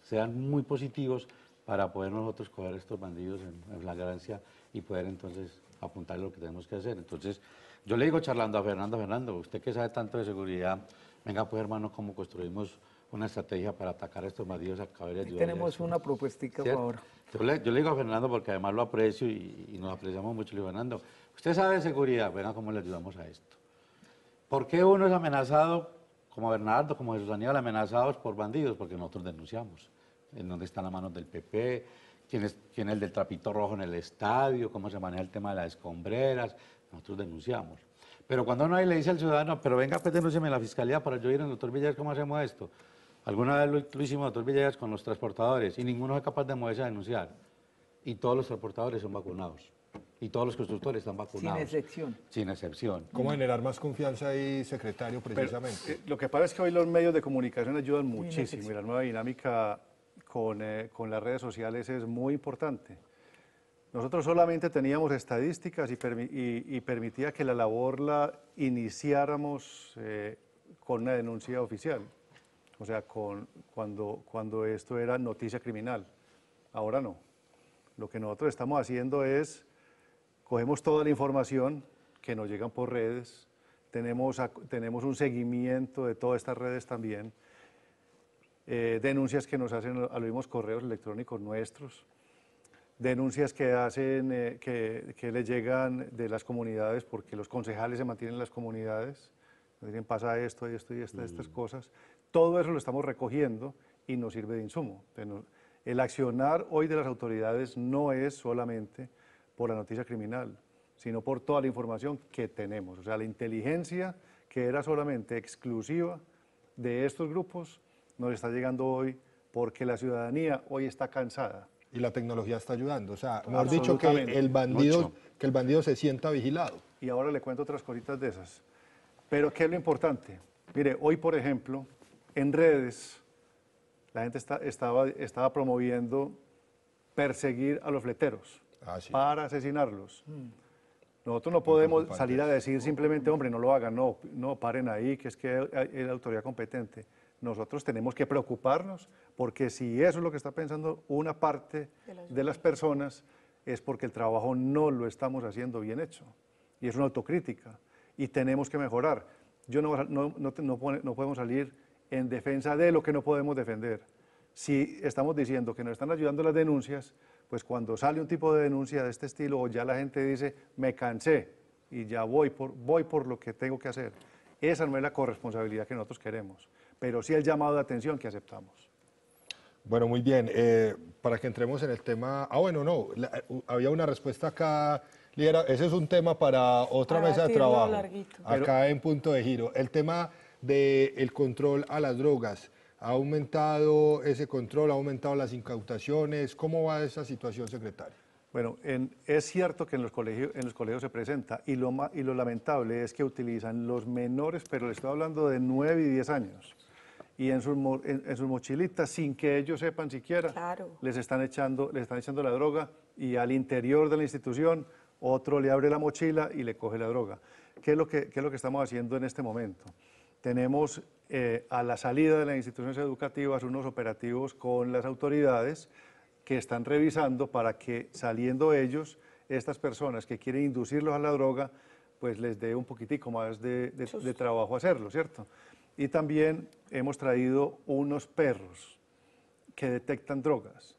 sean muy positivos para poder nosotros coger estos bandidos en flagrancia y poder entonces apuntar lo que tenemos que hacer. Entonces, yo le digo charlando a Fernando, Fernando, usted que sabe tanto de seguridad, venga pues hermano, cómo construimos una estrategia para atacar a estos bandidos a Tenemos una propuestica ahora Yo le, digo a Fernando porque además lo aprecio y, nos apreciamos mucho, le digo, Fernando, usted sabe de seguridad, venga cómo le ayudamos a esto. ¿Por qué uno es amenazado, como Bernardo, como Jesús Daniel, amenazados por bandidos? Porque nosotros denunciamos en donde están la manos del PP, ¿Quién es, quién el del trapito rojo en el estadio? ¿Cómo se maneja el tema de las escombreras? Nosotros denunciamos. Pero cuando uno ahí le dice al ciudadano, pero venga, pues a la fiscalía para yo ir al doctor Villegas, ¿cómo hacemos esto? Alguna vez lo, hicimos, doctor Villegas, con los transportadores y ninguno es capaz de moverse a denunciar. Y todos los transportadores son vacunados. Y todos los constructores están vacunados. Sin excepción. Sin excepción. ¿Cómo generar más confianza ahí, secretario, precisamente? Eh, lo que pasa es que hoy los medios de comunicación ayudan muchísimo y la nueva dinámica eh, con, las redes sociales es muy importante. Nosotros solamente teníamos estadísticas y, permitía que la labor la iniciáramos eh, con una denuncia oficial, o sea, con, cuando, cuando esto era noticia criminal. Ahora no. Lo que nosotros estamos haciendo es, cogemos toda la información que nos llegan por redes, tenemos, tenemos un seguimiento de todas estas redes también, eh, denuncias que nos hacen a los mismos correos electrónicos nuestros, denuncias que hacen, eh, que, les llegan de las comunidades porque los concejales se mantienen en las comunidades, dicen pasa esto, y esto y estas mm. cosas. Todo eso lo estamos recogiendo y nos sirve de insumo. el accionar hoy de las autoridades no es solamente por la noticia criminal, sino por toda la información que tenemos. O sea, la inteligencia que era solamente exclusiva de estos grupos, nos está llegando hoy porque la ciudadanía hoy está cansada. Y la tecnología está ayudando. O sea, hemos dicho, que el, bandido, que el bandido se sienta vigilado. Y ahora le cuento otras cositas de esas. Pero ¿qué es lo importante? Mire, hoy, por ejemplo, en redes, la gente estaba, promoviendo perseguir a los fleteros ah, para asesinarlos. Mm. Nosotros no podemos salir a decir simplemente, hombre, no lo hagan, no, no paren ahí, que es que es la autoridad competente nosotros tenemos que preocuparnos, porque si eso es lo que está pensando una parte de, las personas, es porque el trabajo no lo estamos haciendo bien hecho. Y es una autocrítica. Y tenemos que mejorar. Yo no, no, no, no podemos salir en defensa de lo que no podemos defender. Si estamos diciendo que nos están ayudando las denuncias, pues cuando sale un tipo de denuncia de este estilo, o ya la gente dice, me cansé y ya voy por, voy por lo que tengo que hacer. Esa no es la corresponsabilidad que nosotros queremos pero sí el llamado de atención que aceptamos. Bueno, muy bien. Eh, para que entremos en el tema... Ah, bueno, no. había una respuesta acá, Lidera. Ese es un tema para otra mesa de trabajo. Acá en punto de giro. El tema del control a las drogas. ¿Ha aumentado ese control? ¿Ha aumentado las incautaciones? ¿Cómo va esa situación, secretario? Bueno, es cierto que en los, colegios, se presenta y lo, y lo lamentable es que utilizan los menores, pero le estoy hablando de 9 y 10 años y en sus, mochilitas, sin que ellos sepan siquiera, les, están echando, les están echando la droga y al interior de la institución otro le abre la mochila y le coge la droga. ¿Qué es lo que, qué es lo que estamos haciendo en este momento? Tenemos eh, a la salida de las instituciones educativas unos operativos con las autoridades que están revisando para que saliendo ellos, estas personas que quieren inducirlos a la droga, pues les dé un poquitico más de, de trabajo hacerlo, ¿cierto? Y también hemos traído unos perros que detectan drogas.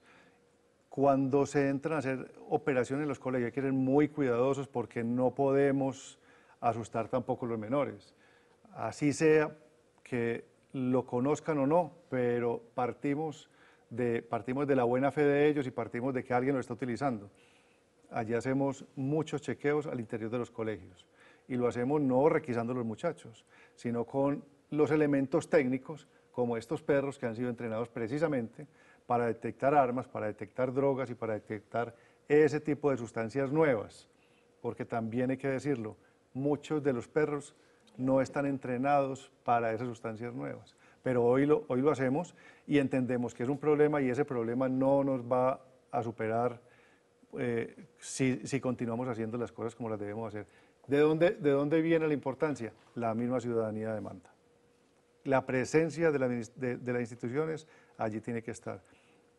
Cuando se entran a hacer operaciones en los colegios hay que ser muy cuidadosos porque no podemos asustar tampoco a los menores. Así sea que lo conozcan o no, pero partimos de, partimos de la buena fe de ellos y partimos de que alguien lo está utilizando. Allí hacemos muchos chequeos al interior de los colegios y lo hacemos no requisando a los muchachos, sino con los elementos técnicos, como estos perros que han sido entrenados precisamente para detectar armas, para detectar drogas y para detectar ese tipo de sustancias nuevas. Porque también hay que decirlo, muchos de los perros no están entrenados para esas sustancias nuevas. Pero hoy lo, hoy lo hacemos y entendemos que es un problema y ese problema no nos va a superar eh, si, si, continuamos haciendo las cosas como las debemos hacer. ¿De dónde, ¿De dónde viene la importancia? La misma ciudadanía demanda la presencia de, las instituciones allí tiene que estar.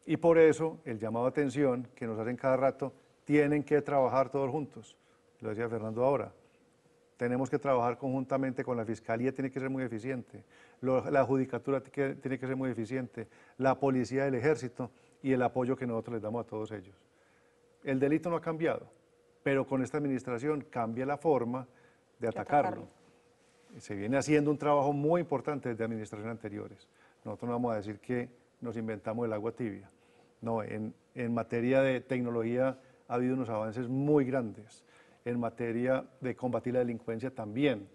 Y por eso el llamado a atención que nos hacen cada rato, tienen que trabajar todos juntos. Lo decía Fernando ahora. Tenemos que trabajar conjuntamente con la Fiscalía, tiene que ser muy eficiente. la Judicatura tiene que ser muy eficiente. La Policía el Ejército y el apoyo que nosotros les damos a todos ellos. El delito no ha cambiado, pero con esta administración cambia la forma de, atacarlo se viene haciendo un trabajo muy importante desde administraciones anteriores. Nosotros no vamos a decir que nos inventamos el agua tibia. No, en, en materia de tecnología ha habido unos avances muy grandes. En materia de combatir la delincuencia también.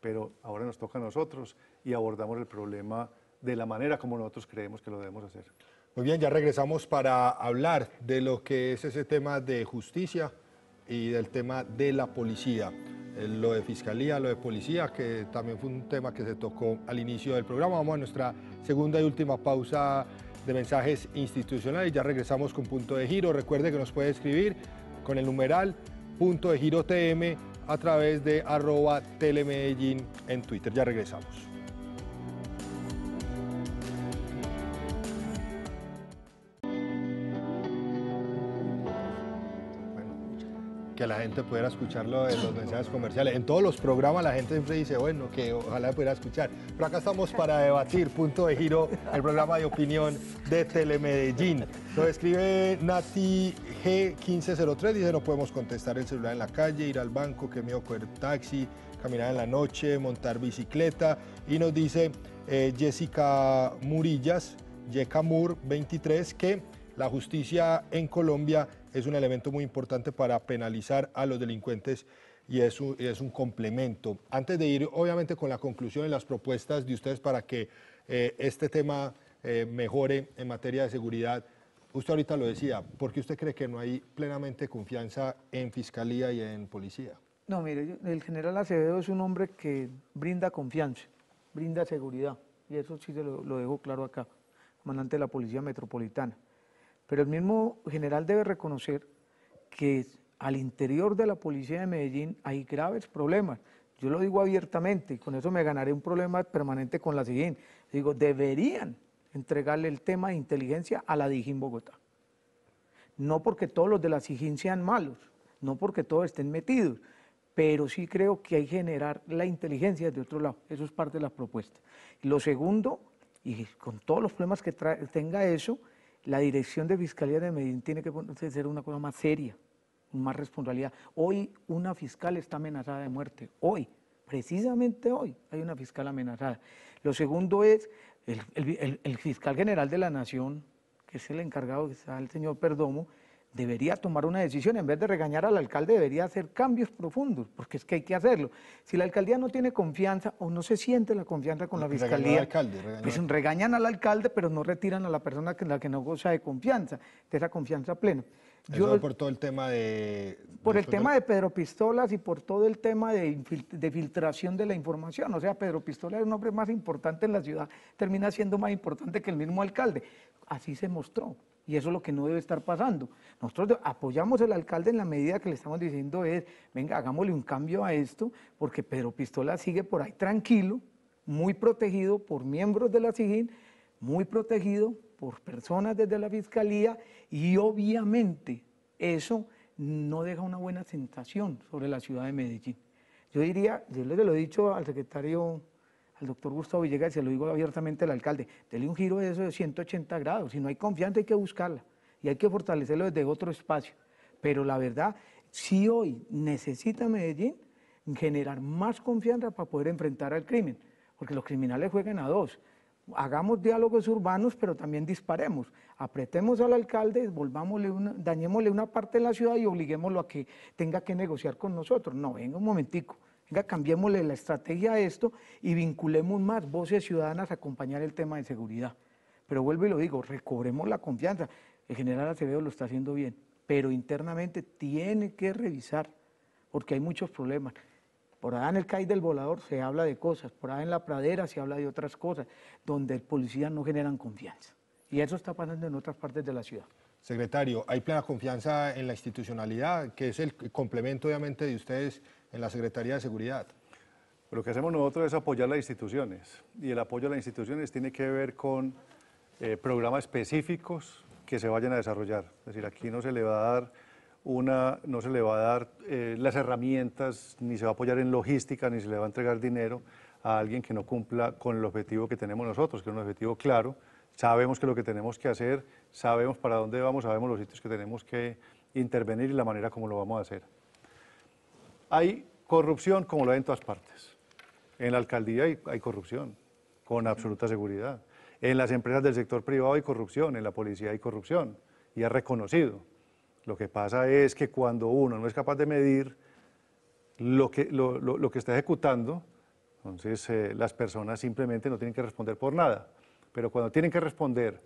Pero ahora nos toca a nosotros y abordamos el problema de la manera como nosotros creemos que lo debemos hacer. Muy bien, ya regresamos para hablar de lo que es ese tema de justicia y del tema de la policía. Eh, lo de fiscalía, lo de policía, que también fue un tema que se tocó al inicio del programa. Vamos a nuestra segunda y última pausa de mensajes institucionales. Ya regresamos con Punto de Giro. Recuerde que nos puede escribir con el numeral Punto de Giro TM a través de arroba telemedellín en Twitter. Ya regresamos. que la gente pudiera escucharlo de los mensajes comerciales. En todos los programas la gente siempre dice, bueno, que ojalá pudiera escuchar. Pero acá estamos para debatir, punto de giro, el programa de opinión de Telemedellín. Nos escribe Nati G1503, dice, no podemos contestar el celular en la calle, ir al banco, que miedo coger taxi, caminar en la noche, montar bicicleta. Y nos dice eh, Jessica Murillas, Yecamur 23, que la justicia en Colombia es un elemento muy importante para penalizar a los delincuentes y es un, es un complemento. Antes de ir, obviamente, con la conclusión y las propuestas de ustedes para que eh, este tema eh, mejore en materia de seguridad, usted ahorita lo decía, ¿por qué usted cree que no hay plenamente confianza en fiscalía y en policía? No, mire, el general Acevedo es un hombre que brinda confianza, brinda seguridad, y eso sí se lo dejo claro acá, comandante de la Policía Metropolitana. Pero el mismo general debe reconocer que al interior de la policía de Medellín hay graves problemas. Yo lo digo abiertamente y con eso me ganaré un problema permanente con la siguiente. Digo, deberían entregarle el tema de inteligencia a la Dijín Bogotá. No porque todos los de la Sigin sean malos, no porque todos estén metidos, pero sí creo que hay que generar la inteligencia de otro lado. Eso es parte de la propuesta. Lo segundo, y con todos los problemas que tenga eso, la dirección de Fiscalía de Medellín tiene que ser una cosa más seria, más responsabilidad. Hoy una fiscal está amenazada de muerte, hoy, precisamente hoy hay una fiscal amenazada. Lo segundo es el, fiscal general de la Nación, que es el encargado, que está el señor Perdomo, debería tomar una decisión, en vez de regañar al alcalde debería hacer cambios profundos, porque es que hay que hacerlo. Si la alcaldía no tiene confianza o no se siente la confianza con la fiscalía, pues, regañan al alcalde, pero no retiran a la persona que, la que no goza de confianza, de esa confianza plena. Yo, por todo el tema de... Por el tema de Pedro Pistolas y por todo el tema de, de, filtración de la información. O sea, Pedro Pistolas es un hombre más importante en la ciudad, termina siendo más importante que el mismo alcalde. Así se mostró. Y eso es lo que no debe estar pasando. Nosotros apoyamos al alcalde en la medida que le estamos diciendo es, venga, hagámosle un cambio a esto, porque Pedro Pistola sigue por ahí tranquilo, muy protegido por miembros de la SIGIN, muy protegido por personas desde la Fiscalía y obviamente eso no deja una buena sensación sobre la ciudad de Medellín. Yo diría, yo les lo he dicho al secretario al doctor Gustavo Villegas, se lo digo abiertamente al alcalde, dele un giro de eso de 180 grados, si no hay confianza hay que buscarla y hay que fortalecerlo desde otro espacio. Pero la verdad, si hoy necesita Medellín generar más confianza para poder enfrentar al crimen, porque los criminales juegan a dos. Hagamos diálogos urbanos, pero también disparemos. Apretemos al alcalde, volvámosle dañémosle una parte de la ciudad y obliguémoslo a que tenga que negociar con nosotros. No, venga un momentico Venga, cambiémosle la estrategia a esto y vinculemos más voces ciudadanas a acompañar el tema de seguridad. Pero vuelvo y lo digo, recobremos la confianza. El general Acevedo lo está haciendo bien, pero internamente tiene que revisar, porque hay muchos problemas. Por allá en el CAI del volador se habla de cosas, por allá en la pradera se habla de otras cosas, donde el policía no generan confianza. Y eso está pasando en otras partes de la ciudad. Secretario, hay plena confianza en la institucionalidad, que es el complemento obviamente de ustedes en la Secretaría de Seguridad? Lo que hacemos nosotros es apoyar las instituciones y el apoyo a las instituciones tiene que ver con eh, programas específicos que se vayan a desarrollar. Es decir, aquí no se le va a dar una, no se le va a dar eh, las herramientas, ni se va a apoyar en logística, ni se le va a entregar dinero a alguien que no cumpla con el objetivo que tenemos nosotros, que es un objetivo claro. Sabemos que lo que tenemos que hacer, sabemos para dónde vamos, sabemos los sitios que tenemos que intervenir y la manera como lo vamos a hacer. Hay corrupción como lo hay en todas partes. En la alcaldía hay, corrupción, con absoluta seguridad. En las empresas del sector privado hay corrupción, en la policía hay corrupción, y es reconocido. Lo que pasa es que cuando uno no es capaz de medir lo que, lo, que está ejecutando, entonces eh, las personas simplemente no tienen que responder por nada. Pero cuando tienen que responder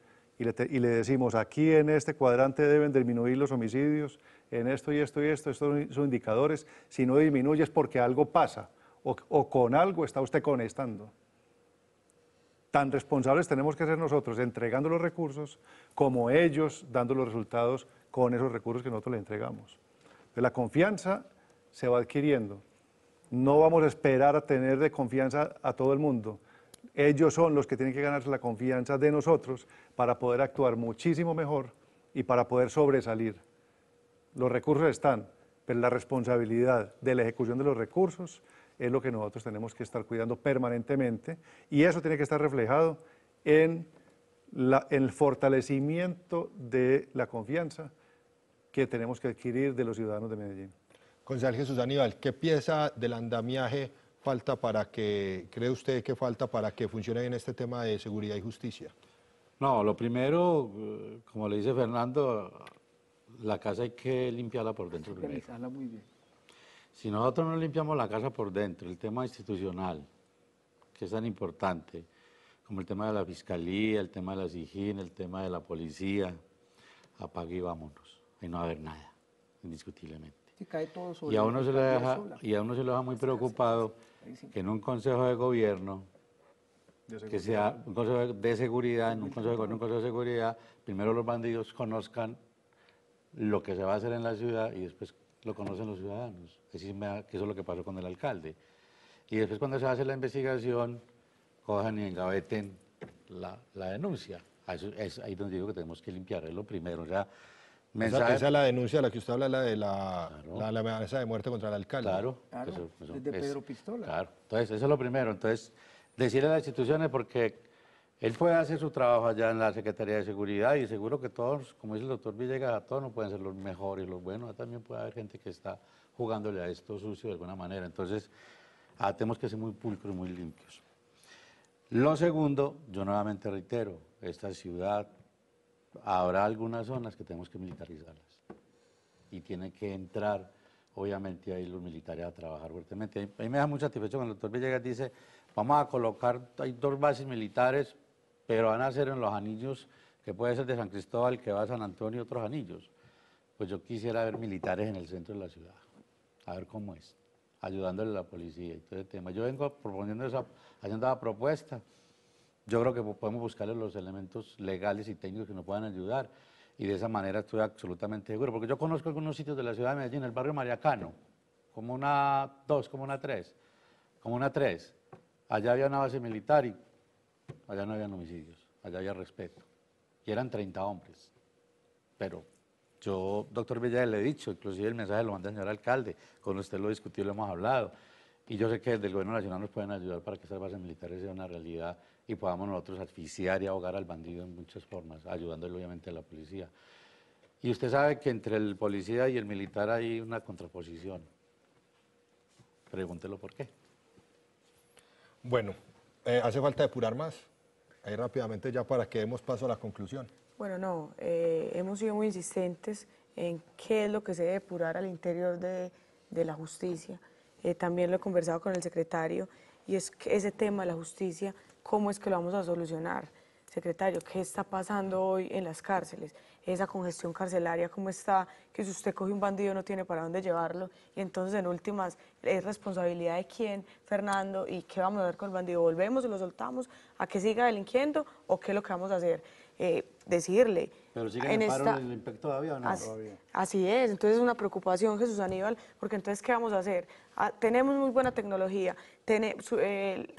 y le, decimos, aquí en este cuadrante deben disminuir los homicidios, en esto y esto y esto, estos son indicadores, si no disminuye es porque algo pasa o, con algo está usted conectando. Tan responsables tenemos que ser nosotros, entregando los recursos, como ellos dando los resultados con esos recursos que nosotros le entregamos. la confianza se va adquiriendo. No vamos a esperar a tener de confianza a todo el mundo ellos son los que tienen que ganarse la confianza de nosotros para poder actuar muchísimo mejor y para poder sobresalir. Los recursos están, pero la responsabilidad de la ejecución de los recursos es lo que nosotros tenemos que estar cuidando permanentemente y eso tiene que estar reflejado en, el fortalecimiento de la confianza que tenemos que adquirir de los ciudadanos de Medellín. Concejal Jesús Aníbal, ¿qué pieza del andamiaje falta para que, cree usted que falta para que funcione bien este tema de seguridad y justicia? No, lo primero, eh, como le dice Fernando, la casa hay que limpiarla por dentro Si nosotros no limpiamos la casa por dentro, el tema institucional, que es tan importante, como el tema de la fiscalía, el tema de la SIGIN, el tema de la policía, apague y vámonos. y no va a haber nada, indiscutiblemente. y a uno se le y a uno se lo deja muy preocupado que en un consejo de gobierno, que sea un consejo de seguridad, en un consejo, de, un consejo de seguridad, primero los bandidos conozcan lo que se va a hacer en la ciudad y después lo conocen los ciudadanos. eso es lo que pasó con el alcalde. Y después cuando se hace la investigación, cojan y engaveten la, denuncia. es ahí donde digo que tenemos que limpiar, es lo primero. O esa, es la denuncia de la que usted habla, la de la, amenaza de muerte contra el alcalde. Claro, claro. Pedro Pistola. Claro, entonces eso es lo primero. Entonces, decirle a las instituciones porque él puede hacer su trabajo allá en la Secretaría de Seguridad y seguro que todos, como dice el doctor Villegas, a todos no pueden ser los mejores, los buenos, también puede haber gente que está jugándole a esto sucio de alguna manera. Entonces, ah, tenemos que ser muy pulcros muy limpios. Lo segundo, yo nuevamente reitero, esta ciudad habrá algunas zonas que tenemos que militarizarlas y tienen que entrar, obviamente, ahí los militares a trabajar fuertemente. A mí me da muy satisfecho cuando el doctor Villegas dice, vamos a colocar, hay dos bases militares, pero van a ser en los anillos, que puede ser de San Cristóbal, que va a San Antonio y otros anillos. Pues yo quisiera ver militares en el centro de la ciudad, a ver cómo es, ayudándole a la policía y todo ese tema. Yo vengo proponiendo esa, haciendo la propuesta. Yo creo que podemos buscarle los elementos legales y técnicos que nos puedan ayudar. Y de esa manera estoy absolutamente seguro. Porque yo conozco algunos sitios de la ciudad de Medellín, el barrio Mariacano, como una 2, como una 3, como una 3. Allá había una base militar y allá no habían homicidios, allá había respeto. Y eran 30 hombres. Pero yo, doctor Villa, le he dicho, inclusive el mensaje lo manda el señor alcalde, con usted lo discutí, lo hemos hablado. Y yo sé que desde el gobierno nacional nos pueden ayudar para que esas bases militares sean una realidad y podamos nosotros asfixiar y ahogar al bandido en muchas formas, ayudándole obviamente a la policía. Y usted sabe que entre el policía y el militar hay una contraposición. Pregúntelo por qué. Bueno, eh, ¿hace falta depurar más? Ahí rápidamente ya para que demos paso a la conclusión. Bueno, no, eh, hemos sido muy insistentes en qué es lo que se debe depurar al interior de, de la justicia. Eh, también lo he conversado con el secretario y es que ese tema de la justicia ¿cómo es que lo vamos a solucionar? Secretario, ¿qué está pasando hoy en las cárceles? Esa congestión carcelaria, ¿cómo está? Que si usted coge un bandido no tiene para dónde llevarlo. Y entonces, en últimas, ¿es responsabilidad de quién, Fernando? ¿Y qué vamos a hacer con el bandido? ¿Volvemos y lo soltamos a que siga delinquiendo o qué es lo que vamos a hacer? Eh, decirle, pero siguen en, paro todavía o no? Así, es, entonces es una preocupación, Jesús Aníbal, porque entonces, ¿qué vamos a hacer? Ah, tenemos muy buena tecnología,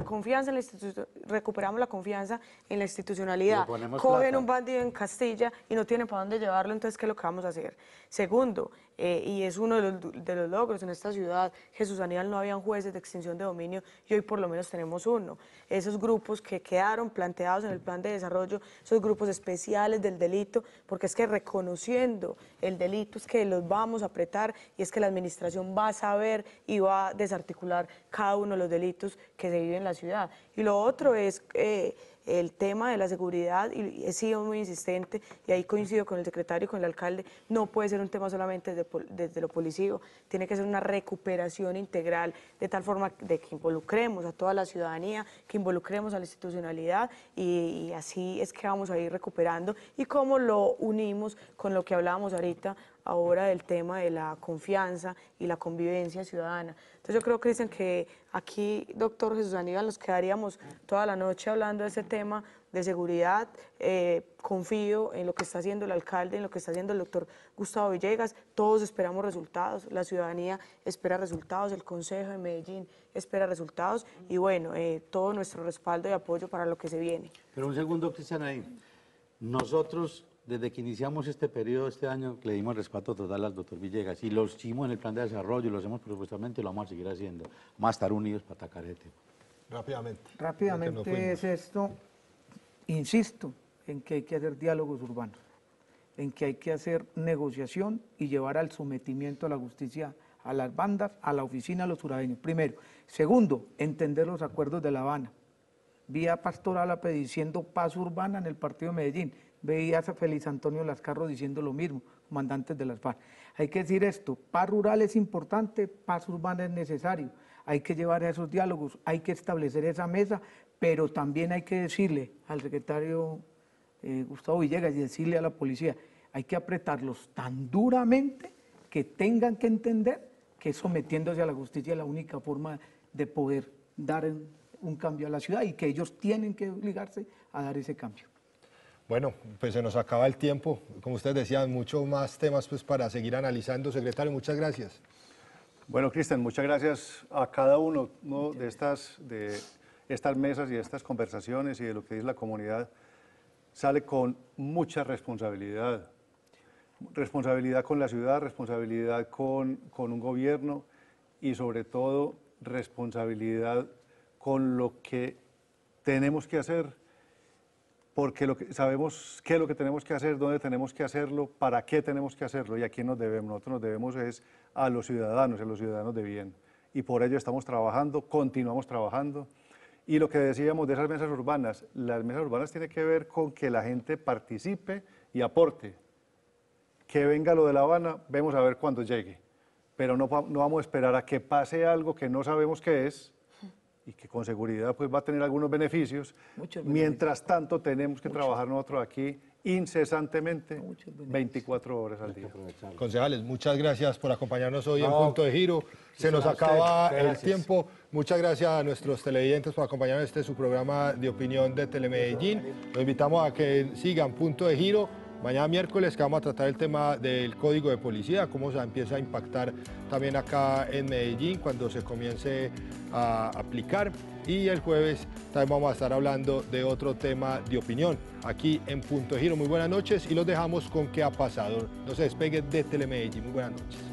confianza en la recuperamos la confianza en la institucionalidad. Cogen un bandido en Castilla y no tienen para dónde llevarlo, entonces, ¿qué es lo que vamos a hacer? Segundo, eh, y es uno de los, de los, logros en esta ciudad, Jesús Aníbal no habían jueces de extinción de dominio y hoy por lo menos tenemos uno. Esos grupos que quedaron planteados en el plan de desarrollo, esos grupos especiales del delito, porque es que reconociendo el delito es que los vamos a apretar y es que la administración va a saber y va a desarticular cada uno de los delitos que se vive en la ciudad. Y lo otro es... Eh, el tema de la seguridad, y he sido muy insistente, y ahí coincido con el secretario y con el alcalde, no puede ser un tema solamente desde, lo policío, tiene que ser una recuperación integral, de tal forma de que involucremos a toda la ciudadanía, que involucremos a la institucionalidad, y, y así es que vamos a ir recuperando, y cómo lo unimos con lo que hablábamos ahorita ahora del tema de la confianza y la convivencia ciudadana. Entonces yo creo, Cristian, que aquí, doctor Jesús Aníbal, nos quedaríamos toda la noche hablando de ese tema de seguridad. Eh, confío en lo que está haciendo el alcalde, en lo que está haciendo el doctor Gustavo Villegas. Todos esperamos resultados, la ciudadanía espera resultados, el Consejo de Medellín espera resultados y bueno, eh, todo nuestro respaldo y apoyo para lo que se viene. Pero un segundo, Cristian, ahí. Nosotros desde que iniciamos este periodo, este año, le dimos respaldo total al doctor Villegas y lo hicimos en el plan de desarrollo, lo hacemos presupuestamente y lo vamos a seguir haciendo. más estar unidos para atacar este tema. Rápidamente. Rápidamente es esto, insisto, en que hay que hacer diálogos urbanos, en que hay que hacer negociación y llevar al sometimiento a la justicia a las bandas, a la oficina, a los urabeños, primero. Segundo, entender los acuerdos de La Habana. Vía pastoral apediciendo paz urbana en el partido de Medellín Veía a Feliz Antonio Lascarro diciendo lo mismo, comandantes de las FARC. Hay que decir esto, paz rural es importante, paz urbana es necesario, hay que llevar a esos diálogos, hay que establecer esa mesa, pero también hay que decirle al secretario eh, Gustavo Villegas y decirle a la policía, hay que apretarlos tan duramente que tengan que entender que sometiéndose a la justicia es la única forma de poder dar un cambio a la ciudad y que ellos tienen que obligarse a dar ese cambio. Bueno, pues se nos acaba el tiempo. Como ustedes decían, muchos más temas pues, para seguir analizando. Secretario, muchas gracias. Bueno, Cristian, muchas gracias a cada uno, de, estas, de estas mesas y estas conversaciones y de lo que dice la comunidad. Sale con mucha responsabilidad. Responsabilidad con la ciudad, responsabilidad con, con un gobierno y sobre todo responsabilidad con lo que tenemos que hacer porque lo sabemos qué es lo que tenemos que hacer, dónde tenemos que hacerlo, para qué tenemos que hacerlo y a quién nos debemos. Nosotros nos debemos es a los ciudadanos, a los ciudadanos de bien. Y por ello estamos trabajando, continuamos trabajando. Y lo que decíamos de esas mesas urbanas, las mesas urbanas tienen que ver con que la gente participe y aporte. Que venga lo de La Habana, vemos a ver cuándo llegue. Pero no vamos a esperar a que pase algo que no sabemos qué es, y que con seguridad pues va a tener algunos beneficios. Mientras tanto tenemos que trabajar nosotros aquí incesantemente 24 horas al día. Concejales, muchas gracias por acompañarnos hoy en Punto de Giro. Se nos acaba el tiempo. Muchas gracias a nuestros televidentes por acompañarnos. Este su programa de opinión de Telemedellín. Los invitamos a que sigan Punto de Giro Mañana miércoles que vamos a tratar el tema del código de policía, cómo se empieza a impactar también acá en Medellín cuando se comience a aplicar. Y el jueves también vamos a estar hablando de otro tema de opinión aquí en Punto Giro. Muy buenas noches y los dejamos con qué ha pasado. No se despegue de Telemedellín. Muy buenas noches.